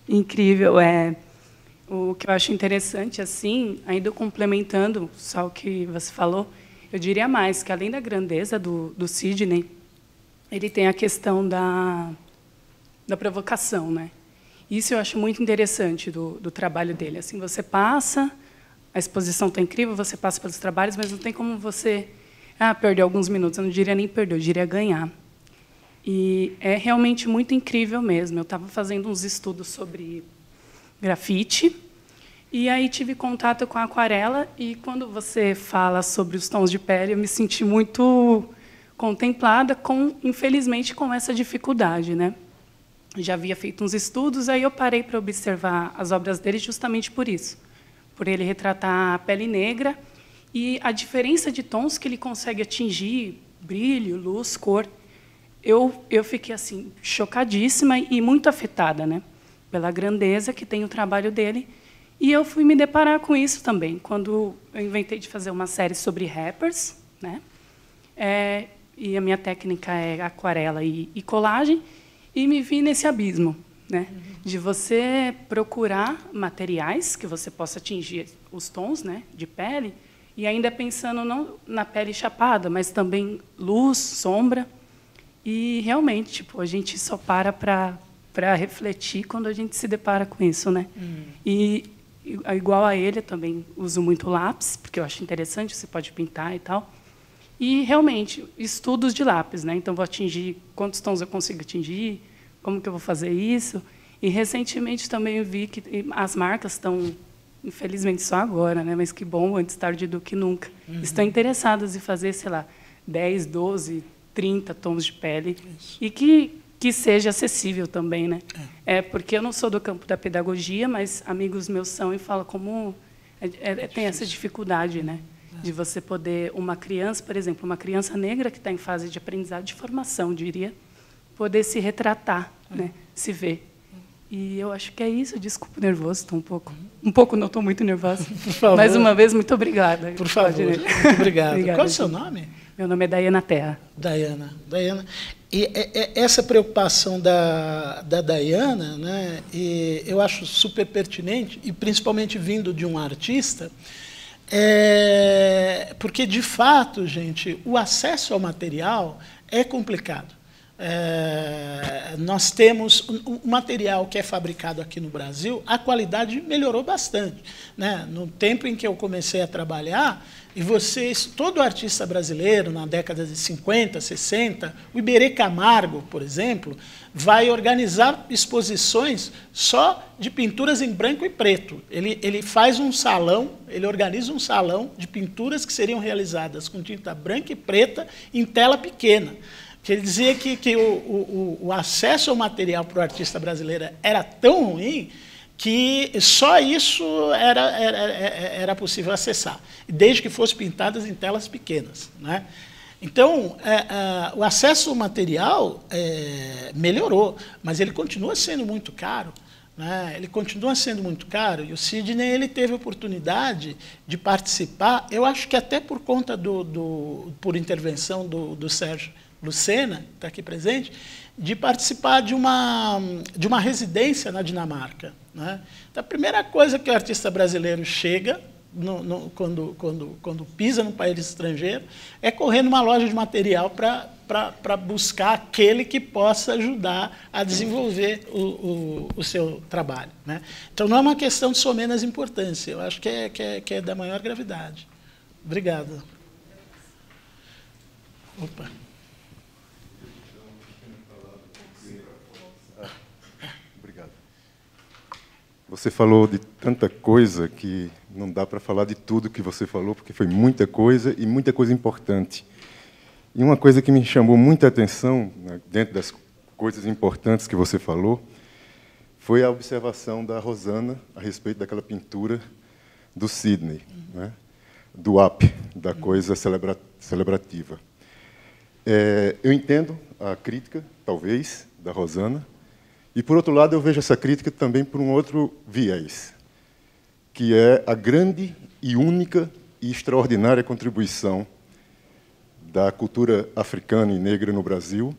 incrível. É, o que eu acho interessante, assim, ainda complementando só o que você falou, eu diria mais que, além da grandeza do, do Sidney, ele tem a questão da, da provocação, né? Isso eu acho muito interessante do, do trabalho dele. Assim, você passa, a exposição está incrível, você passa pelos trabalhos, mas não tem como você ah, perder alguns minutos. Eu não diria nem perder, eu diria ganhar. E é realmente muito incrível mesmo. Eu estava fazendo uns estudos sobre grafite, e aí tive contato com a aquarela, e quando você fala sobre os tons de pele, eu me senti muito contemplada, com, infelizmente, com essa dificuldade. Né? Já havia feito uns estudos, aí eu parei para observar as obras dele justamente por isso, por ele retratar a pele negra e a diferença de tons que ele consegue atingir, brilho, luz, cor. Eu, eu fiquei assim chocadíssima e muito afetada, né, pela grandeza que tem o trabalho dele. E eu fui me deparar com isso também quando eu inventei de fazer uma série sobre rappers, né? É, e a minha técnica é aquarela e, e colagem, e me vi nesse abismo, né? De você procurar materiais que você possa atingir os tons, né, de pele, e ainda pensando não na pele chapada, mas também luz, sombra. E realmente, tipo, a gente só para para para refletir quando a gente se depara com isso, né? Uhum. E igual a ele, eu também uso muito lápis, porque eu acho interessante, você pode pintar e tal. E, realmente, estudos de lápis. Né? Então, vou atingir quantos tons eu consigo atingir, como que eu vou fazer isso. E, recentemente, também vi que as marcas estão, infelizmente, só agora, né? mas que bom, antes tarde do que nunca, uhum. estão interessadas em fazer, sei lá, 10, 12, 30 tons de pele. Isso. E que que seja acessível também, né? É. é. porque eu não sou do campo da pedagogia, mas amigos meus são e falam como é, é, tem essa dificuldade, né? de você poder uma criança, por exemplo, uma criança negra que está em fase de aprendizado, de formação, diria, poder se retratar, uhum. né, se ver. E eu acho que é isso. Desculpa, nervoso, estou um pouco. Um pouco, não estou muito nervosa. Mais uma vez, muito obrigada. Por favor, pode... muito obrigado. obrigada, Qual é o seu nome? Meu nome é Dayana Terra. Dayana Dayana E é, é, essa preocupação da, da Dayana né, eu acho super pertinente, e principalmente vindo de um artista, é, porque, de fato, gente, o acesso ao material é complicado. É, nós temos o material que é fabricado aqui no Brasil, a qualidade melhorou bastante. Né? No tempo em que eu comecei a trabalhar, e vocês, todo artista brasileiro, na década de 50, 60, o Iberê Camargo, por exemplo, vai organizar exposições só de pinturas em branco e preto. Ele, ele faz um salão, ele organiza um salão de pinturas que seriam realizadas com tinta branca e preta em tela pequena que ele dizia que, que o, o, o acesso ao material para o artista brasileiro era tão ruim que só isso era, era, era possível acessar, desde que fossem pintadas em telas pequenas. Né? Então, é, é, o acesso ao material é, melhorou, mas ele continua sendo muito caro. Né? Ele continua sendo muito caro. E o Sidney ele teve oportunidade de participar, eu acho que até por conta do, do por intervenção do, do Sérgio Lucena, que está aqui presente, de participar de uma, de uma residência na Dinamarca. Né? Então, a primeira coisa que o artista brasileiro chega no, no, quando, quando, quando pisa num país estrangeiro é correr numa loja de material para buscar aquele que possa ajudar a desenvolver o, o, o seu trabalho. Né? Então, não é uma questão de somenas importância, eu acho que é, que é, que é da maior gravidade. Obrigado. Opa. Você falou de tanta coisa que não dá para falar de tudo que você falou, porque foi muita coisa e muita coisa importante. E uma coisa que me chamou muita atenção, né, dentro das coisas importantes que você falou, foi a observação da Rosana a respeito daquela pintura do Sidney, uhum. né, do up, da uhum. coisa celebra celebrativa. É, eu entendo a crítica, talvez, da Rosana, e, por outro lado, eu vejo essa crítica também por um outro viés, que é a grande e única e extraordinária contribuição da cultura africana e negra no Brasil,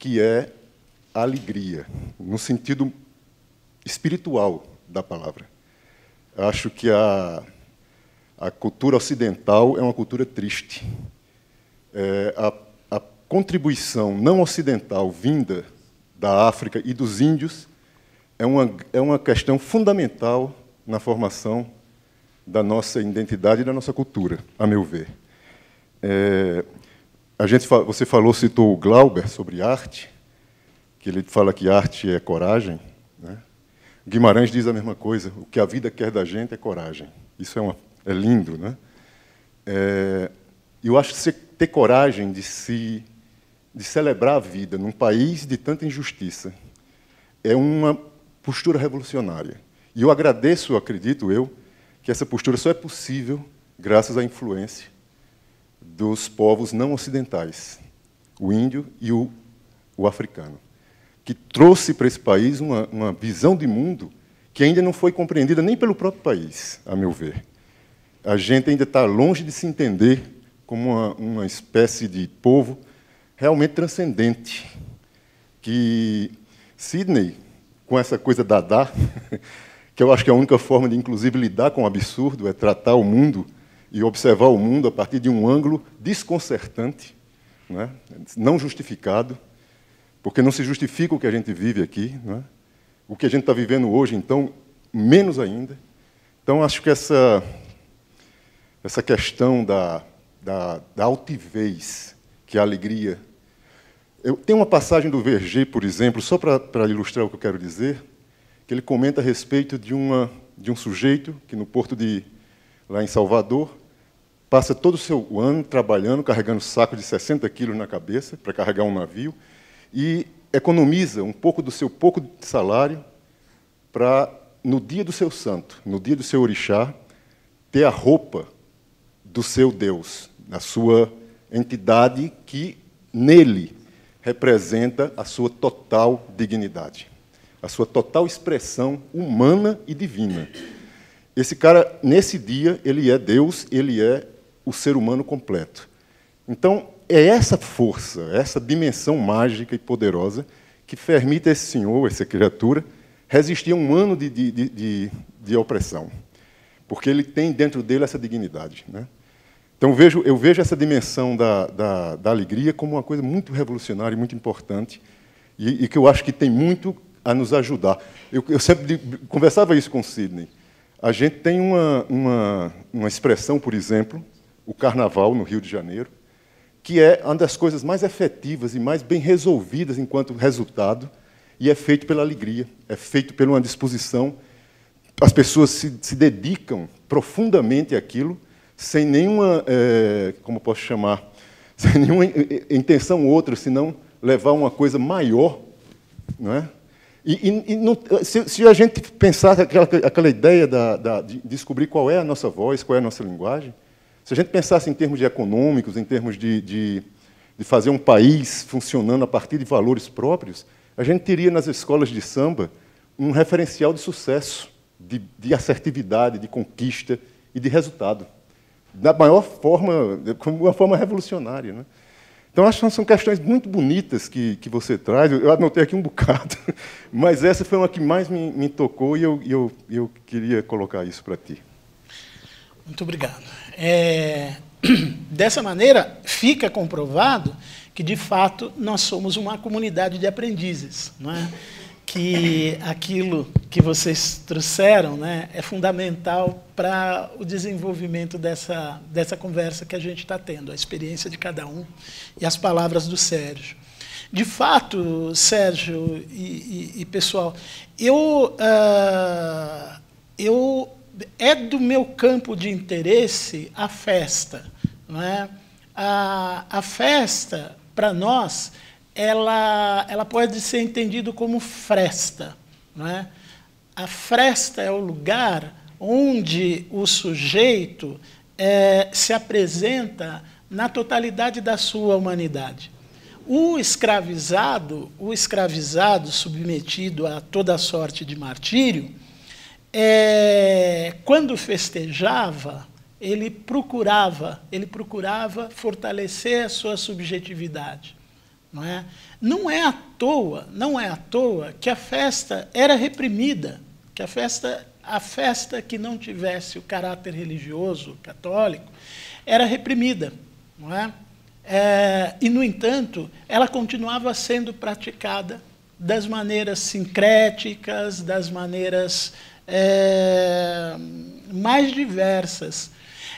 que é a alegria, no sentido espiritual da palavra. Acho que a, a cultura ocidental é uma cultura triste. É, a, a contribuição não ocidental vinda da África e dos índios é uma, é uma questão fundamental na formação da nossa identidade e da nossa cultura, a meu ver. É, a gente, você falou, citou o Glauber sobre arte, que ele fala que arte é coragem. Né? Guimarães diz a mesma coisa: o que a vida quer da gente é coragem. Isso é, uma, é lindo, né? É, eu acho que ter coragem de se de celebrar a vida num país de tanta injustiça é uma postura revolucionária. E eu agradeço, acredito eu, que essa postura só é possível graças à influência dos povos não ocidentais, o índio e o, o africano, que trouxe para esse país uma, uma visão de mundo que ainda não foi compreendida nem pelo próprio país, a meu ver. A gente ainda está longe de se entender como uma, uma espécie de povo realmente transcendente. Que Sidney, com essa coisa dada, que eu acho que é a única forma de, inclusive, lidar com o absurdo é tratar o mundo e observar o mundo a partir de um ângulo desconcertante, não, é? não justificado, porque não se justifica o que a gente vive aqui, é? o que a gente está vivendo hoje, então, menos ainda. Então, acho que essa, essa questão da, da, da altivez que é a alegria eu, tem uma passagem do Verger, por exemplo, só para ilustrar o que eu quero dizer, que ele comenta a respeito de, uma, de um sujeito que no porto de lá em Salvador passa todo o seu ano trabalhando, carregando saco de 60 quilos na cabeça para carregar um navio e economiza um pouco do seu pouco salário para no dia do seu santo, no dia do seu orixá, ter a roupa do seu Deus, da sua entidade que nele representa a sua total dignidade, a sua total expressão humana e divina. Esse cara, nesse dia, ele é Deus, ele é o ser humano completo. Então, é essa força, essa dimensão mágica e poderosa que permite a esse senhor, essa criatura, resistir a um ano de, de, de, de opressão. Porque ele tem dentro dele essa dignidade. Né? Então eu vejo, eu vejo essa dimensão da, da, da, alegria como uma coisa muito revolucionária e muito importante, e, e, que eu acho que tem muito a nos ajudar. Eu, eu sempre conversava isso com o Sidney. A gente tem uma, uma, uma expressão, por exemplo, o carnaval no Rio de Janeiro, que é uma das coisas mais efetivas e mais bem resolvidas enquanto resultado, e é feito pela alegria, é feito por uma disposição. As pessoas se, se dedicam profundamente àquilo sem nenhuma, é, como posso chamar, sem nenhuma intenção outra, senão levar uma coisa maior, não é? E, e, e não, se, se, a gente pensar aquela, aquela ideia da, da, de descobrir qual é a nossa voz, qual é a nossa linguagem, se a gente pensasse em termos de econômicos, em termos de, de, de fazer um país funcionando a partir de valores próprios, a gente teria nas escolas de samba um referencial de sucesso, de, de assertividade, de conquista e de resultado da maior forma, como uma forma revolucionária. Né? Então, acho que são questões muito bonitas que, que você traz. Eu anotei aqui um bocado, mas essa foi uma que mais me, me tocou e eu, eu, eu queria colocar isso para ti. Muito obrigado. É, dessa maneira, fica comprovado que, de fato, nós somos uma comunidade de aprendizes. Não é? que aquilo que vocês trouxeram né, é fundamental para o desenvolvimento dessa, dessa conversa que a gente está tendo, a experiência de cada um e as palavras do Sérgio. De fato, Sérgio e, e, e pessoal, eu, uh, eu é do meu campo de interesse a festa. Não é? a, a festa, para nós, ela, ela pode ser entendida como fresta. Não é? A fresta é o lugar onde o sujeito é, se apresenta na totalidade da sua humanidade. O escravizado, o escravizado submetido a toda sorte de martírio, é, quando festejava, ele procurava, ele procurava fortalecer a sua subjetividade. Não é? não é à toa, não é à toa que a festa era reprimida, que a festa, a festa que não tivesse o caráter religioso católico era reprimida, não é? é e no entanto, ela continuava sendo praticada das maneiras sincréticas, das maneiras é, mais diversas.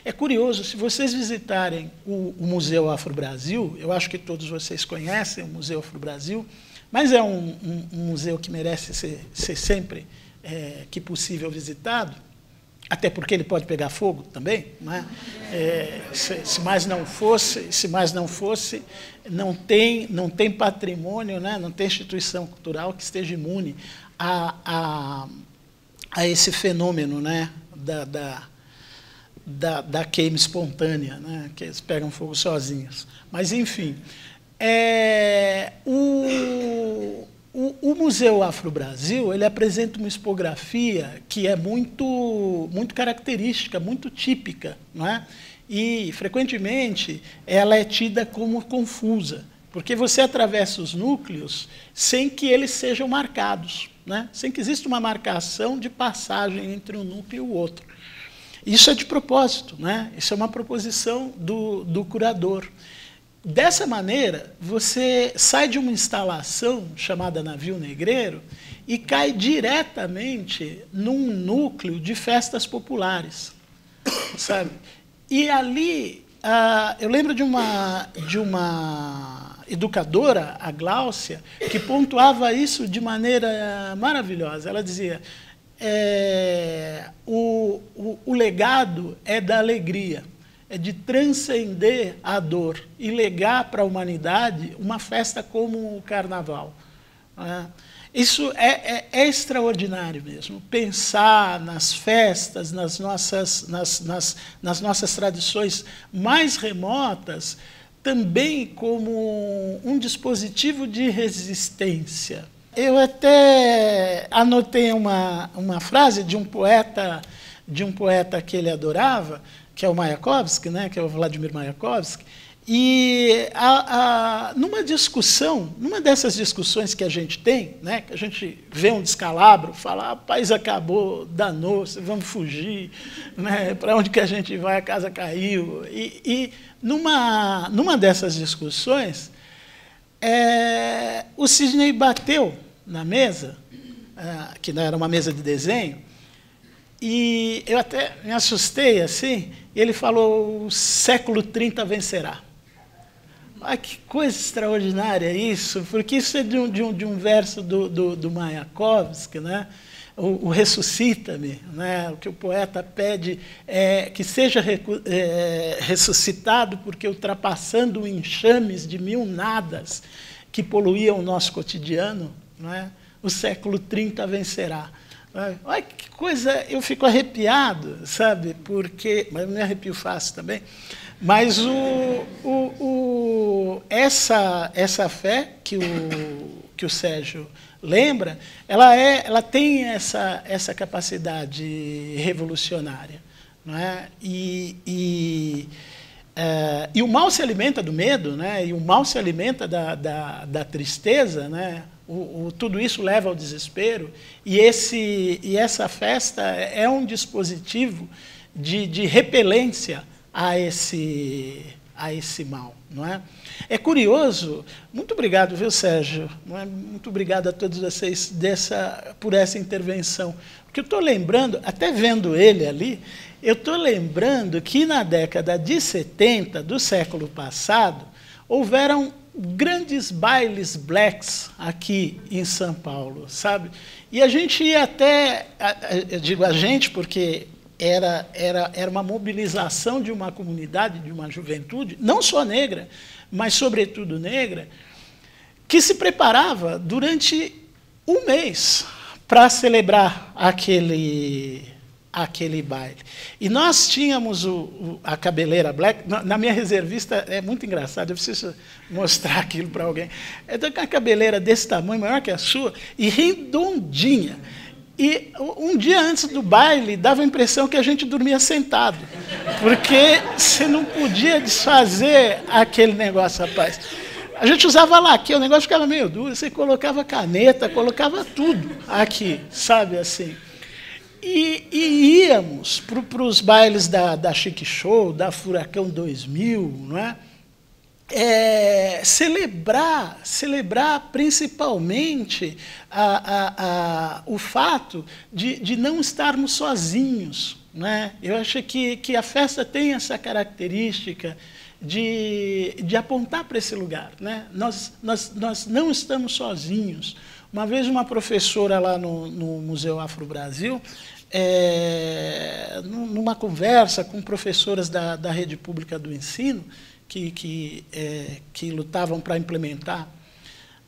É curioso, se vocês visitarem o, o Museu Afro-Brasil, eu acho que todos vocês conhecem o Museu Afro-Brasil, mas é um, um, um, museu que merece ser, ser sempre é, que possível visitado, até porque ele pode pegar fogo também, né? é, se, se, mais não fosse, se mais não fosse, não tem, não tem patrimônio, né? não tem instituição cultural que esteja imune a, a, a esse fenômeno né? da, da da, da queima espontânea, né? que eles pegam fogo sozinhos. Mas, enfim, é, o, o, o, Museu Afro-Brasil ele apresenta uma expografia que é muito, muito característica, muito típica, não é? e, frequentemente, ela é tida como confusa, porque você atravessa os núcleos sem que eles sejam marcados, né? sem que exista uma marcação de passagem entre um núcleo e o outro. Isso é de propósito, né? isso é uma proposição do, do curador. Dessa maneira, você sai de uma instalação chamada Navio Negreiro e cai diretamente num núcleo de festas populares, sabe? E ali, eu lembro de uma, de uma educadora, a Gláucia, que pontuava isso de maneira maravilhosa. Ela dizia: é, o, o, o legado é da alegria, é de transcender a dor e legar para a humanidade uma festa como o carnaval. Né? Isso é, é, é, extraordinário mesmo. Pensar nas festas, nas nossas, nas, nas, nas nossas tradições mais remotas, também como um, um dispositivo de resistência. Eu até anotei uma, uma frase de um poeta de um poeta que ele adorava, que é o Mayakovsky, né, que é o Vladimir Mayakovsky, e a, a, numa discussão, numa dessas discussões que a gente tem, né, que a gente vê um descalabro, fala, ah, país acabou, danou-se, vamos fugir, né, para onde que a gente vai, a casa caiu. E, e numa, numa dessas discussões, é, o Sidney bateu na mesa, é, que que era uma mesa de desenho, e eu até me assustei assim, e ele falou: o século 30 vencerá. Ah, que coisa extraordinária isso, porque isso é de um, de um, de um verso do, do, do Mayakovsky, né? o, o ressuscita-me, né? o que o poeta pede é que seja é, ressuscitado, porque ultrapassando enxames de mil nadas que poluíam o nosso cotidiano, é? O século 30 vencerá. É? Olha que coisa, eu fico arrepiado, sabe? Porque, mas eu me arrepio fácil também. Mas o, o, o, essa, essa fé que o, que o Sérgio lembra, ela, é, ela tem essa, essa capacidade revolucionária. Não é? E, e, é, e o mal se alimenta do medo, né? e o mal se alimenta da, da, da tristeza, né? O, o, tudo isso leva ao desespero e, esse, e essa festa é um dispositivo de, de repelência a esse, a esse mal. Não é? é curioso, muito obrigado, viu, Sérgio? É? Muito obrigado a todos vocês dessa, por essa intervenção. Porque eu estou lembrando, até vendo ele ali, eu estou lembrando que na década de 70 do século passado houveram grandes bailes blacks aqui em São Paulo, sabe? E a gente ia até, eu digo a gente porque era, era, era uma mobilização de uma comunidade, de uma juventude, não só negra, mas sobretudo negra, que se preparava durante um mês para celebrar aquele aquele baile. E nós tínhamos o, o, a cabeleira black. Na, minha reservista é muito engraçado, eu preciso mostrar aquilo para alguém. É com a cabeleira desse tamanho, maior que a sua, e redondinha. E um dia antes do baile, dava a impressão que a gente dormia sentado, porque você não podia desfazer aquele negócio, rapaz. A gente usava laque, o negócio ficava meio duro, você colocava caneta, colocava tudo aqui, sabe assim. E, e íamos para os bailes da, da Chique Show, da Furacão 2000, não é? É, celebrar, celebrar principalmente a, a, a, o fato de, de não estarmos sozinhos. Né? Eu acho que, que a festa tem essa característica de, de apontar para esse lugar. Né? Nós, nós, nós não estamos sozinhos. Uma vez uma professora lá no, no Museu Afro-Brasil, é, numa conversa com professoras da, da rede pública do ensino, que, que, é, que lutavam para implementar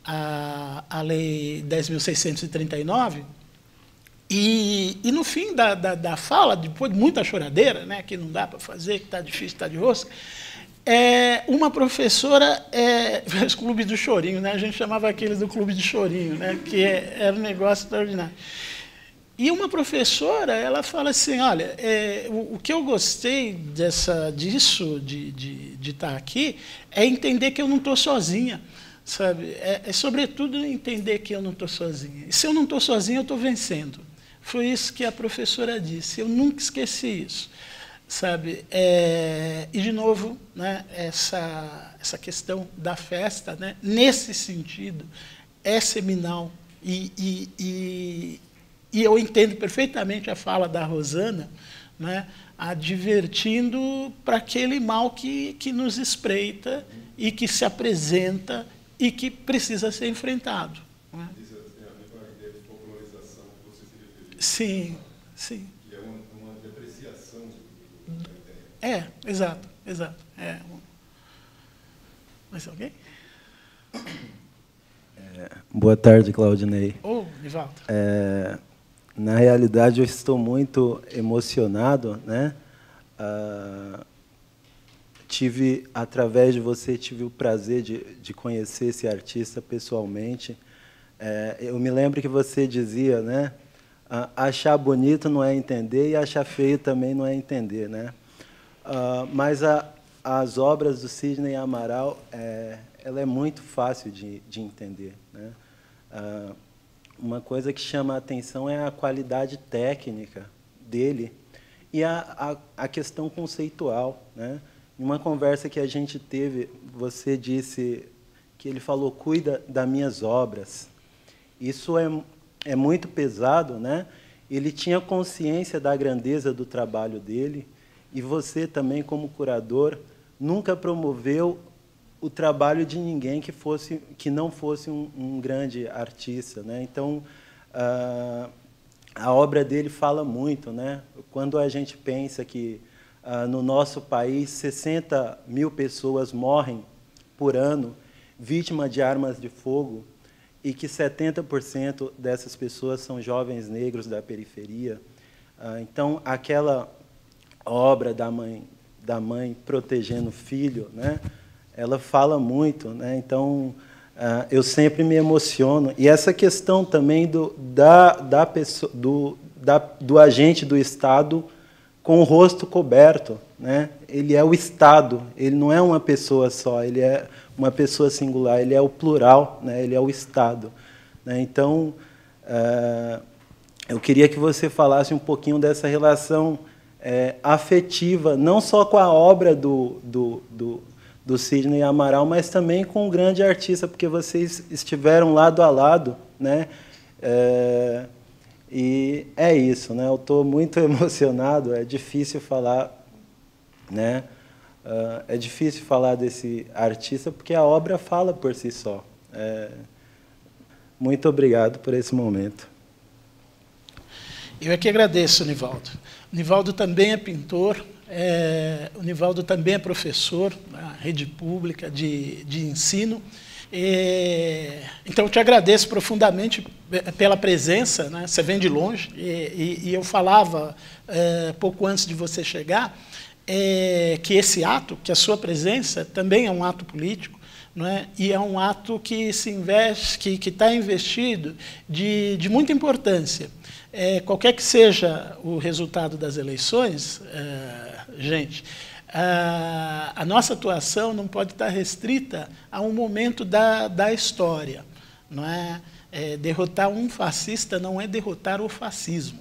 a, a Lei 10.639, e, e no fim da, da, da, fala, depois de muita choradeira, né, que não dá para fazer, que está difícil, está de rosca, é, uma professora, é, os clubes do chorinho, né, a gente chamava aqueles do clube de chorinho, né, que é, era um negócio extraordinário. E uma professora, ela fala assim, olha, é, o, o, que eu gostei dessa, disso, de estar de, de tá aqui, é entender que eu não estou sozinha, sabe? É, é, sobretudo entender que eu não estou sozinha. E se eu não estou sozinha, eu estou vencendo. Foi isso que a professora disse, eu nunca esqueci isso, sabe? É, e, de novo, né, essa, essa questão da festa, né, nesse sentido, é seminal e, e, e, e eu entendo perfeitamente a fala da Rosana, né, advertindo para aquele mal que, que nos espreita e que se apresenta e que precisa ser enfrentado. Né? Isso tem a ver com a ideia de popularização que você Sim, sim. Que é uma, depreciação É, exato, exato. É. Mais alguém? É, boa tarde, Claudinei. Ô, oh, Nivaldo. É, na realidade, eu estou muito emocionado, né? Ah, tive, através de você, tive o prazer de, de conhecer esse artista pessoalmente. É, eu me lembro que você dizia, né? Ah, achar bonito não é entender e achar feio também não é entender, né? Ah, mas a, as obras do Sidney Amaral, é, ela é muito fácil de, de entender, né? uma coisa que chama a atenção é a qualidade técnica dele e a, a, a questão conceitual. Né? Em uma conversa que a gente teve, você disse que ele falou: cuida das minhas obras. Isso é, é muito pesado, né? Ele tinha consciência da grandeza do trabalho dele e você também, como curador, nunca promoveu o trabalho de ninguém que fosse que não fosse um, um grande artista né então uh, a obra dele fala muito né quando a gente pensa que uh, no nosso país 60 mil pessoas morrem por ano vítima de armas de fogo e que 70% dessas pessoas são jovens negros da periferia uh, então aquela obra da mãe da mãe protegendo o filho né ela fala muito, né? Então, uh, eu sempre me emociono. E essa questão também do, da, da pessoa, do, da, do agente do Estado com o rosto coberto, né? Ele é o Estado, ele não é uma pessoa só, ele é uma pessoa singular, ele é o plural, né? Ele é o Estado. Né? Então, uh, eu queria que você falasse um pouquinho dessa relação é, afetiva, não só com a obra do, do, do do Sidney Amaral, mas também com um grande artista, porque vocês estiveram lado a lado, né? É, e é isso, né? Eu estou muito emocionado, é difícil falar, né? Uh, é difícil falar desse artista porque a obra fala por si só. É, muito obrigado por esse momento. Eu é que agradeço, Nivaldo. Nivaldo também é pintor, é, o Nivaldo também é professor na né, rede pública de, de ensino. É, então, eu te agradeço profundamente pela presença. Né? Você vem de longe. E, e, e eu falava, é, pouco antes de você chegar, é, que esse ato, que a sua presença, também é um ato político. É? e é um ato que se investe, que está investido de, de, muita importância. É, qualquer que seja o resultado das eleições, é, gente, a, nossa atuação não pode estar restrita a um momento da, da história. Não é? é derrotar um fascista não é derrotar o fascismo.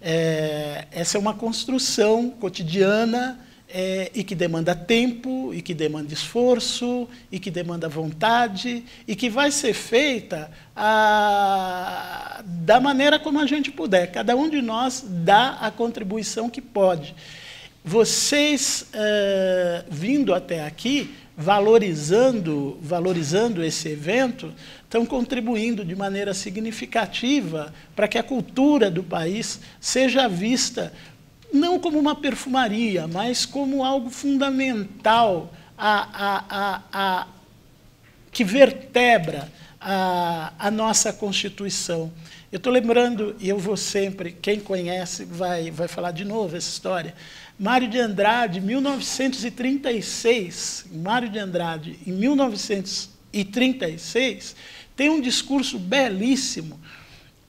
É, essa é uma construção cotidiana é, e que demanda tempo, e que demanda esforço, e que demanda vontade, e que vai ser feita a, da maneira como a gente puder. Cada um de nós dá a contribuição que pode vocês eh, vindo até aqui, valorizando, valorizando esse evento, estão contribuindo de maneira significativa para que a cultura do país seja vista não como uma perfumaria, mas como algo fundamental a, a, a, a que vertebra a nossa Constituição. Eu estou lembrando, e eu vou sempre, quem conhece vai, vai falar de novo essa história. Mário de Andrade, 1936, Mário de Andrade, em 1936, tem um discurso belíssimo,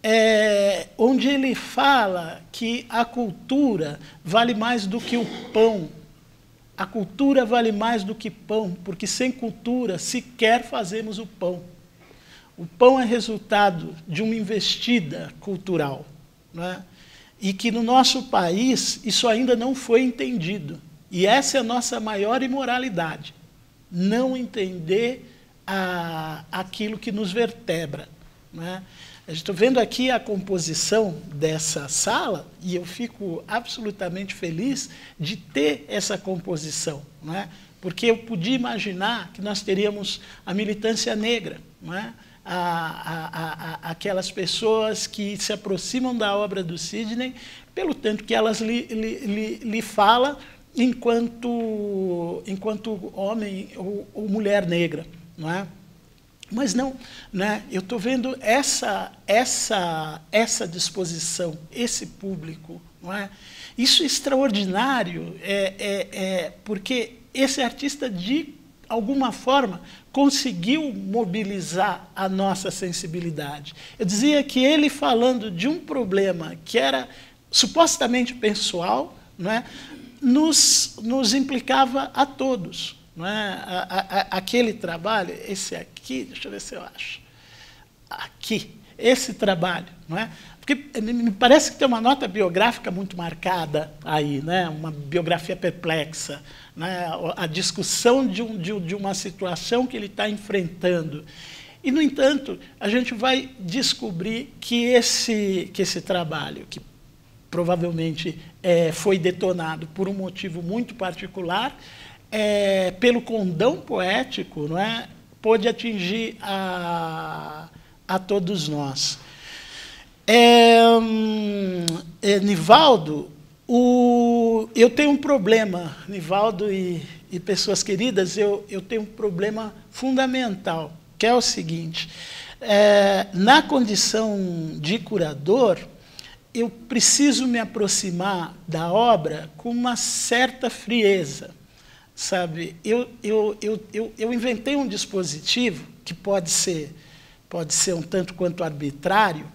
é, onde ele fala que a cultura vale mais do que o pão. A cultura vale mais do que pão, porque sem cultura sequer fazemos o pão. O pão é resultado de uma investida cultural. Né? E que no nosso país isso ainda não foi entendido. E essa é a nossa maior imoralidade. Não entender a, aquilo que nos vertebra. Né? Estou vendo aqui a composição dessa sala e eu fico absolutamente feliz de ter essa composição, né? porque eu podia imaginar que nós teríamos a militância negra, né? a, a, a, aquelas pessoas que se aproximam da obra do Sidney, pelo tanto que elas lhe, lhe, lhe, lhe fala enquanto, enquanto homem ou, ou, mulher negra, não é? Mas não, né? eu estou vendo essa, essa, essa disposição, esse público. Não é? Isso é extraordinário, é, é, é porque esse artista de alguma forma, conseguiu mobilizar a nossa sensibilidade. Eu dizia que ele falando de um problema que era supostamente pessoal, não é? nos, nos implicava a todos. Não é? A, a, a, aquele trabalho, esse aqui, deixa eu ver se eu acho, aqui, esse trabalho, não é? Porque eh, me parece que tem uma nota biográfica muito marcada aí, né? uma biografia perplexa, né? a discussão de, um, de, de uma situação que ele está enfrentando. E, no entanto, a gente vai descobrir que esse, que esse trabalho, que provavelmente é, foi detonado por um motivo muito particular, é, pelo condão poético, não é, pôde atingir a, a todos nós. É, hum, é, Nivaldo, o, eu tenho um problema, Nivaldo e, e pessoas queridas, eu, eu, tenho um problema fundamental, que é o seguinte: é, na condição de curador, eu preciso me aproximar da obra com uma certa frieza. Sabe, eu, eu, eu, eu inventei um dispositivo que pode ser, pode ser um tanto quanto arbitrário,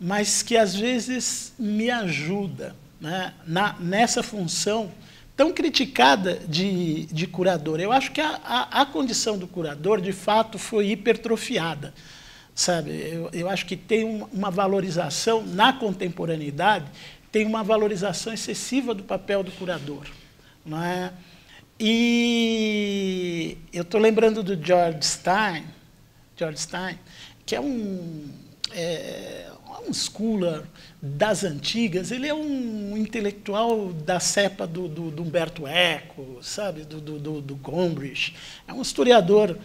mas que às vezes me ajuda né, na, nessa função tão criticada de, de curador. Eu acho que a, a, a, condição do curador, de fato, foi hipertrofiada. Sabe? Eu, eu acho que tem um, uma valorização, na contemporaneidade, tem uma valorização excessiva do papel do curador. Não é? E eu estou lembrando do George Stein, George Stein, que é um é, um Schuller das antigas, ele é um intelectual da cepa do, do, do Humberto Eco, sabe, do, do, do Gombrich. É um historiador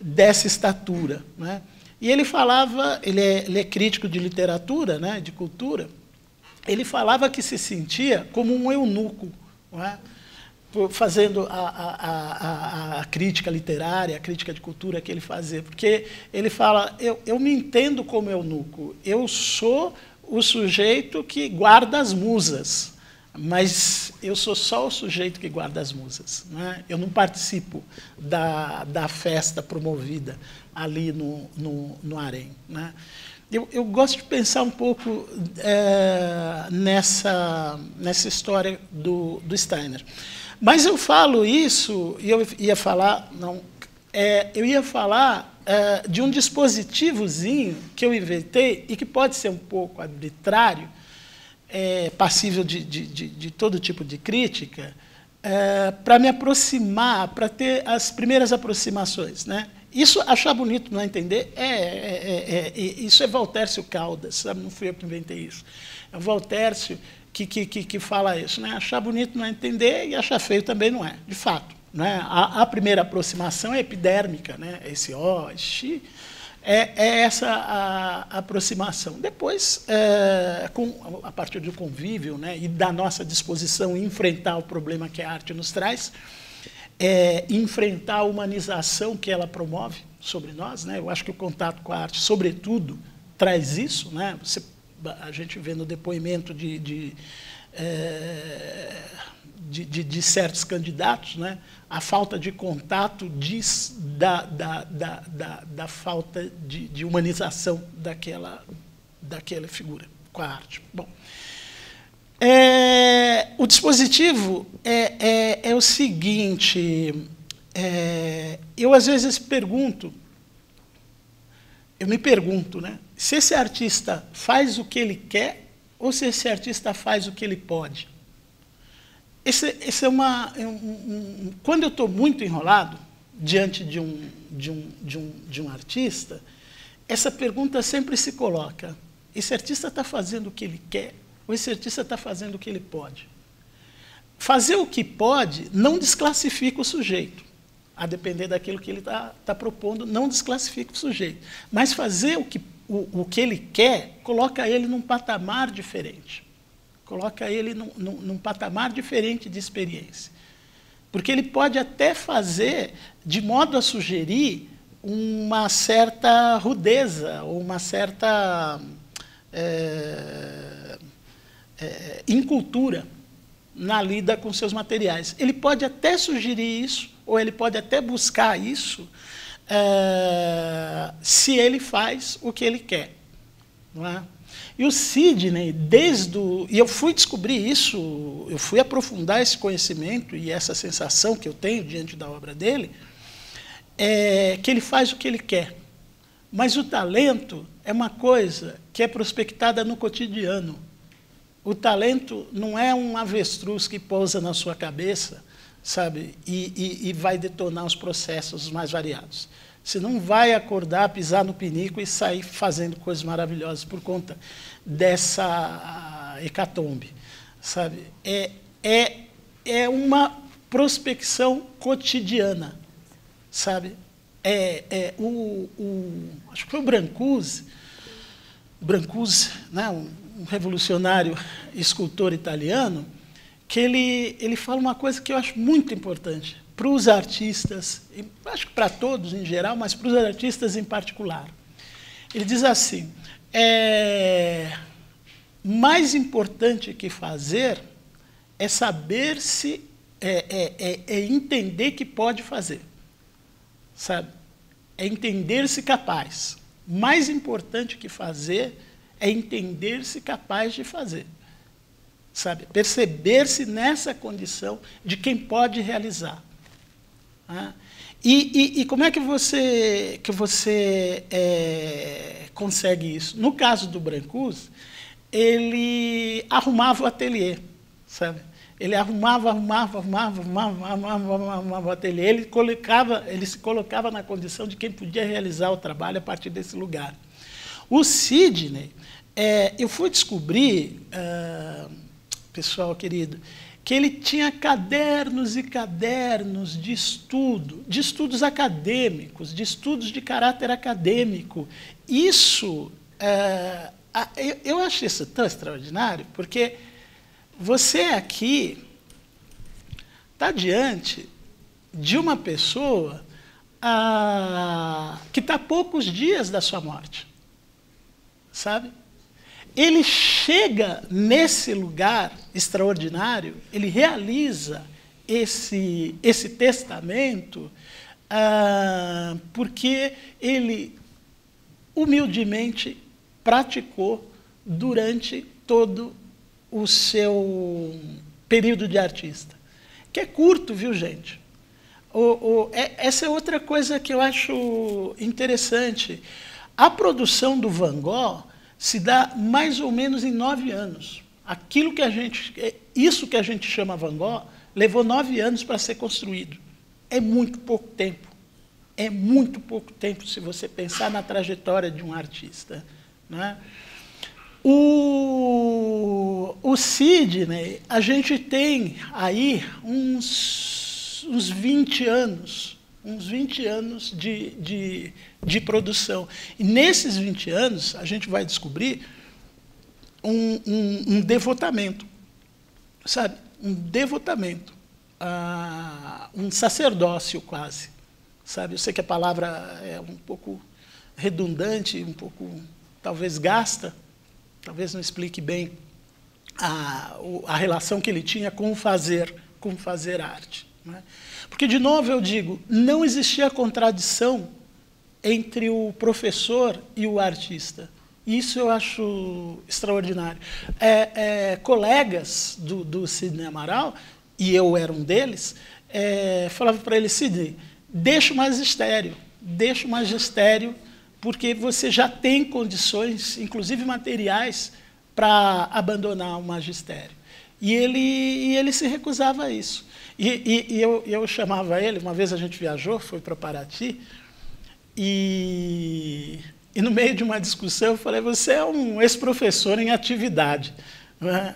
dessa estatura. Né? E ele falava, ele é, ele é crítico de literatura, né, de cultura, ele falava que se sentia como um eunuco. Não é? fazendo a, a, a, a, crítica literária, a crítica de cultura que ele fazia, porque ele fala, eu, eu me entendo como eunuco, eu sou o sujeito que guarda as musas, mas eu sou só o sujeito que guarda as musas. Né? Eu não participo da, da festa promovida ali no, no, no Harém. Né? eu, eu gosto de pensar um pouco é, nessa, nessa história do, do Steiner. Mas eu falo isso, e eu ia falar, não, é, eu ia falar é, de um dispositivozinho que eu inventei e que pode ser um pouco arbitrário, é, passível de, de, de, de todo tipo de crítica, é, para me aproximar, para ter as primeiras aproximações. Né? Isso, achar bonito não é entender, é, é, é, é isso é Valtércio Caldas, sabe? não fui eu que inventei isso. É o Valtércio que, que, que, que fala isso. Né? Achar bonito não é entender e achar feio também não é, de fato. Né? A, a primeira aproximação é epidérmica, né? esse ó, xi, é, é, essa a, a aproximação. Depois, é, com, a partir do convívio né, e da nossa disposição em enfrentar o problema que a arte nos traz, é, enfrentar a humanização que ela promove sobre nós. Né? Eu acho que o contato com a arte, sobretudo, traz isso. Né? Você, a gente vê no depoimento de, de é, de, de, de, certos candidatos, né? a falta de contato diz da, da, da, da, da falta de, de humanização daquela, daquela figura com a arte. Bom. É, o dispositivo é, é, é o seguinte: é, eu às vezes pergunto, eu me pergunto, né, se esse artista faz o que ele quer ou se esse artista faz o que ele pode. Esse, esse é uma, é um, um, quando eu estou muito enrolado diante de um, de, um, de, um, de um artista, essa pergunta sempre se coloca: esse artista está fazendo o que ele quer o incertista está fazendo o que ele pode. Fazer o que pode não desclassifica o sujeito, a depender daquilo que ele está tá propondo, não desclassifica o sujeito. Mas fazer o que, o, o, que ele quer coloca ele num patamar diferente. Coloca ele num, num, num patamar diferente de experiência. Porque ele pode até fazer de modo a sugerir uma certa rudeza, ou uma certa. É, é, incultura na lida com seus materiais. Ele pode até sugerir isso, ou ele pode até buscar isso, é, se ele faz o que ele quer. Não é? E o Sidney, desde o, e eu fui descobrir isso, eu fui aprofundar esse conhecimento e essa sensação que eu tenho diante da obra dele, é que ele faz o que ele quer. Mas o talento é uma coisa que é prospectada no cotidiano. O talento não é um avestruz que pousa na sua cabeça, sabe, e, e, e vai detonar os processos mais variados. Você não vai acordar, pisar no pinico e sair fazendo coisas maravilhosas por conta dessa ah, hecatombe, sabe? É, é, é uma prospecção cotidiana, sabe? É, é o, o, acho que foi o Brancusi, Brancusi, né? Um, um revolucionário escultor italiano, que ele, ele fala uma coisa que eu acho muito importante para os artistas, acho que para todos em geral, mas para os artistas em particular. Ele diz assim: é, mais importante que fazer é saber se, é, é, é, é entender que pode fazer, sabe? É entender-se capaz. Mais importante que fazer é é entender-se capaz de fazer. Sabe? Perceber-se nessa condição de quem pode realizar. Né? E, e, e, como é que você, que você é, consegue isso? No caso do Brancus, ele arrumava o ateliê, sabe? Ele arrumava, arrumava, arrumava, arrumava, arrumava, arrumava, arrumava o ateliê. Ele, colocava, ele se colocava na condição de quem podia realizar o trabalho a partir desse lugar. O Sidney, é, eu fui descobrir, ah, pessoal querido, que ele tinha cadernos e cadernos de estudo, de estudos acadêmicos, de estudos de caráter acadêmico. Isso, é, eu, acho isso tão extraordinário, porque você aqui está diante de uma pessoa ah, que está poucos dias da sua morte sabe? Ele chega nesse lugar extraordinário, ele realiza esse, esse testamento, ah, porque ele humildemente praticou durante todo o seu período de artista. Que é curto, viu, gente? O, o, é, essa é outra coisa que eu acho interessante. A produção do Van Gogh se dá mais ou menos em nove anos. Aquilo que a gente, é, isso que a gente chama Van Gogh, levou nove anos para ser construído. É muito pouco tempo. É muito pouco tempo se você pensar na trajetória de um artista. Né? O, o Sidney, a gente tem aí uns, uns 20 anos uns 20 anos de, de, de produção. E nesses 20 anos, a gente vai descobrir um, um, um devotamento, sabe? Um devotamento, ah, um sacerdócio quase, sabe? Eu sei que a palavra é um pouco redundante, um pouco talvez gasta, talvez não explique bem a, a relação que ele tinha com o fazer, com fazer arte. Não é? Porque, de novo, eu digo, não existia contradição entre o professor e o artista. Isso eu acho extraordinário. É, é, colegas do, do Sidney Amaral, e eu era um deles, é, falavam para ele, Sidney, deixa o magistério, deixa o magistério, porque você já tem condições, inclusive materiais, para abandonar o magistério. E ele, e ele se recusava a isso. E, e, e eu, eu, chamava ele, uma vez a gente viajou, foi para Paraty, e, e, no meio de uma discussão eu falei, você é um ex-professor em atividade. Né?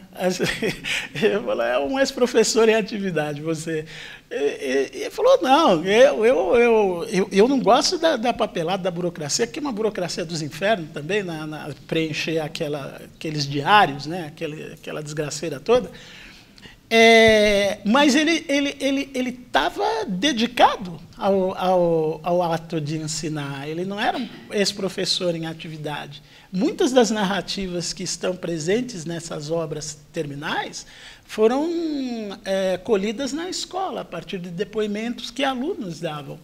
Eu falei, é um ex-professor em atividade, você. E ele falou, não, eu, eu, eu, eu, não gosto da, da, papelada, da burocracia, que é uma burocracia dos infernos também, na, na preencher aquela, aqueles diários, né, aquela aquela desgraceira toda. É, mas ele ele ele ele estava dedicado ao, ao, ao, ato de ensinar. Ele não era esse professor em atividade. Muitas das narrativas que estão presentes nessas obras terminais foram é, colhidas na escola a partir de depoimentos que alunos davam,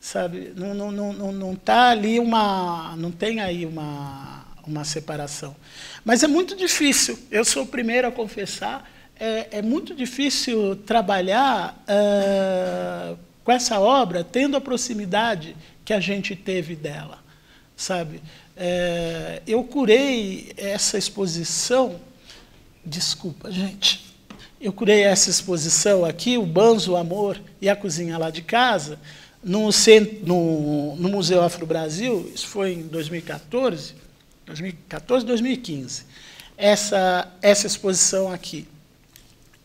sabe? Não não não não tá ali uma não tem aí uma uma separação. Mas é muito difícil. Eu sou o primeiro a confessar é, é muito difícil trabalhar uh, com essa obra tendo a proximidade que a gente teve dela, sabe? É, eu curei essa exposição, desculpa, gente, eu curei essa exposição aqui, o Banzo, o Amor e a Cozinha lá de casa, no, centro, no, no Museu Afro-Brasil, isso foi em 2014, 2014, 2015, essa, essa exposição aqui.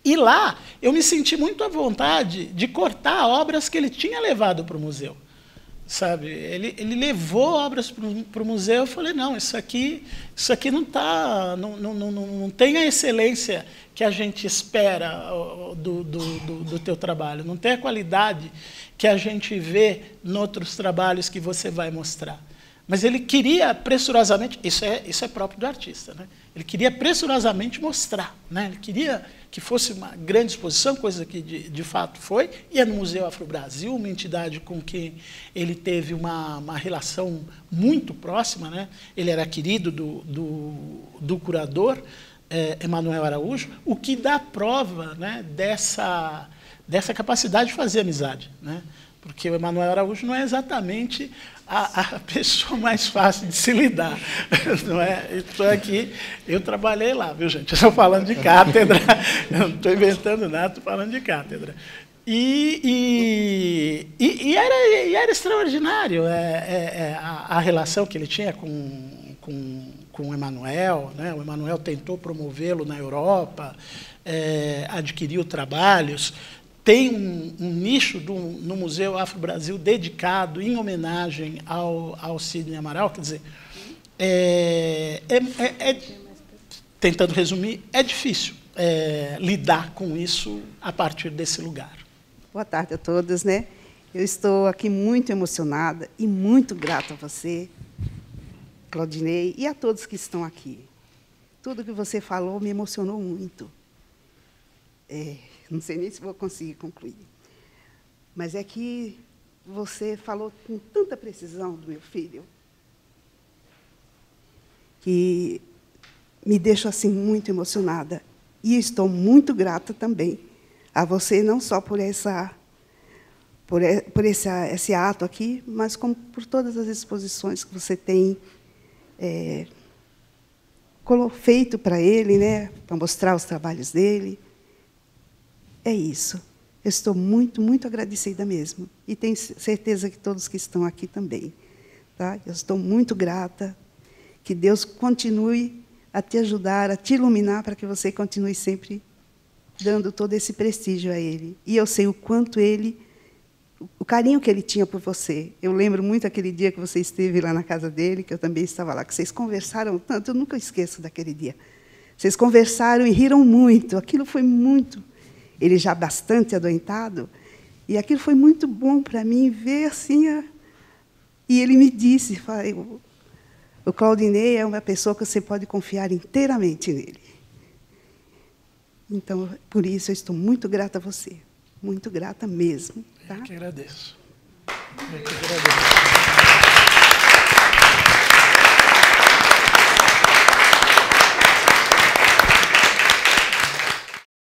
E lá eu me senti muito à vontade de cortar obras que ele tinha levado para o museu. Sabe? Ele, ele levou obras para o museu. Eu falei: não, isso aqui, isso aqui não, tá, não, não, não, não tem a excelência que a gente espera do, do, do, do teu trabalho, não tem a qualidade que a gente vê outros trabalhos que você vai mostrar. Mas ele queria pressurosamente, isso é, isso é próprio do artista, né? Ele queria pressurosamente mostrar, né? ele queria que fosse uma grande exposição, coisa que de, de fato foi, e é no Museu Afro-Brasil, uma entidade com quem ele teve uma, uma relação muito próxima, né? ele era querido do, do, do curador, é, Emanuel Araújo, o que dá prova né, dessa, dessa capacidade de fazer amizade. Né? Porque o Emanuel Araújo não é exatamente a, a, pessoa mais fácil de se lidar. Não é? Estou aqui, é eu trabalhei lá, viu, gente? Estou falando de cátedra, não estou inventando nada, estou falando de cátedra. E, e, e, e era, e era extraordinário é, é, é, a, a, relação que ele tinha com, com, com o Emanuel. Né? O Emanuel tentou promovê-lo na Europa, é, adquiriu trabalhos tem um, um nicho do, no Museu Afro-Brasil dedicado em homenagem ao, ao Sidney Amaral. Quer dizer, é, é, é, é tentando resumir, é difícil é, lidar com isso a partir desse lugar. Boa tarde a todos, né? Eu estou aqui muito emocionada e muito grata a você, Claudinei, e a todos que estão aqui. Tudo que você falou me emocionou muito. É, não sei nem se vou conseguir concluir. Mas é que você falou com tanta precisão do meu filho que me deixa assim muito emocionada e estou muito grata também a você não só por essa por, por esse, esse ato aqui, mas como por todas as exposições que você tem é, feito para ele, né, para mostrar os trabalhos dele é isso. Eu estou muito, muito agradecida mesmo. E tenho certeza que todos que estão aqui também. Tá? Eu estou muito grata. Que Deus continue a te ajudar, a te iluminar, para que você continue sempre dando todo esse prestígio a Ele. E eu sei o quanto Ele, o carinho que Ele tinha por você. Eu lembro muito aquele dia que você esteve lá na casa dele, que eu também estava lá, que vocês conversaram tanto, eu nunca esqueço daquele dia. Vocês conversaram e riram muito. Aquilo foi muito ele já bastante adoentado. E aquilo foi muito bom para mim ver assim. A... E ele me disse, o Claudinei é uma pessoa que você pode confiar inteiramente nele. Então, por isso eu estou muito grata a você, muito grata mesmo. Tá? Eu que agradeço. Eu que agradeço.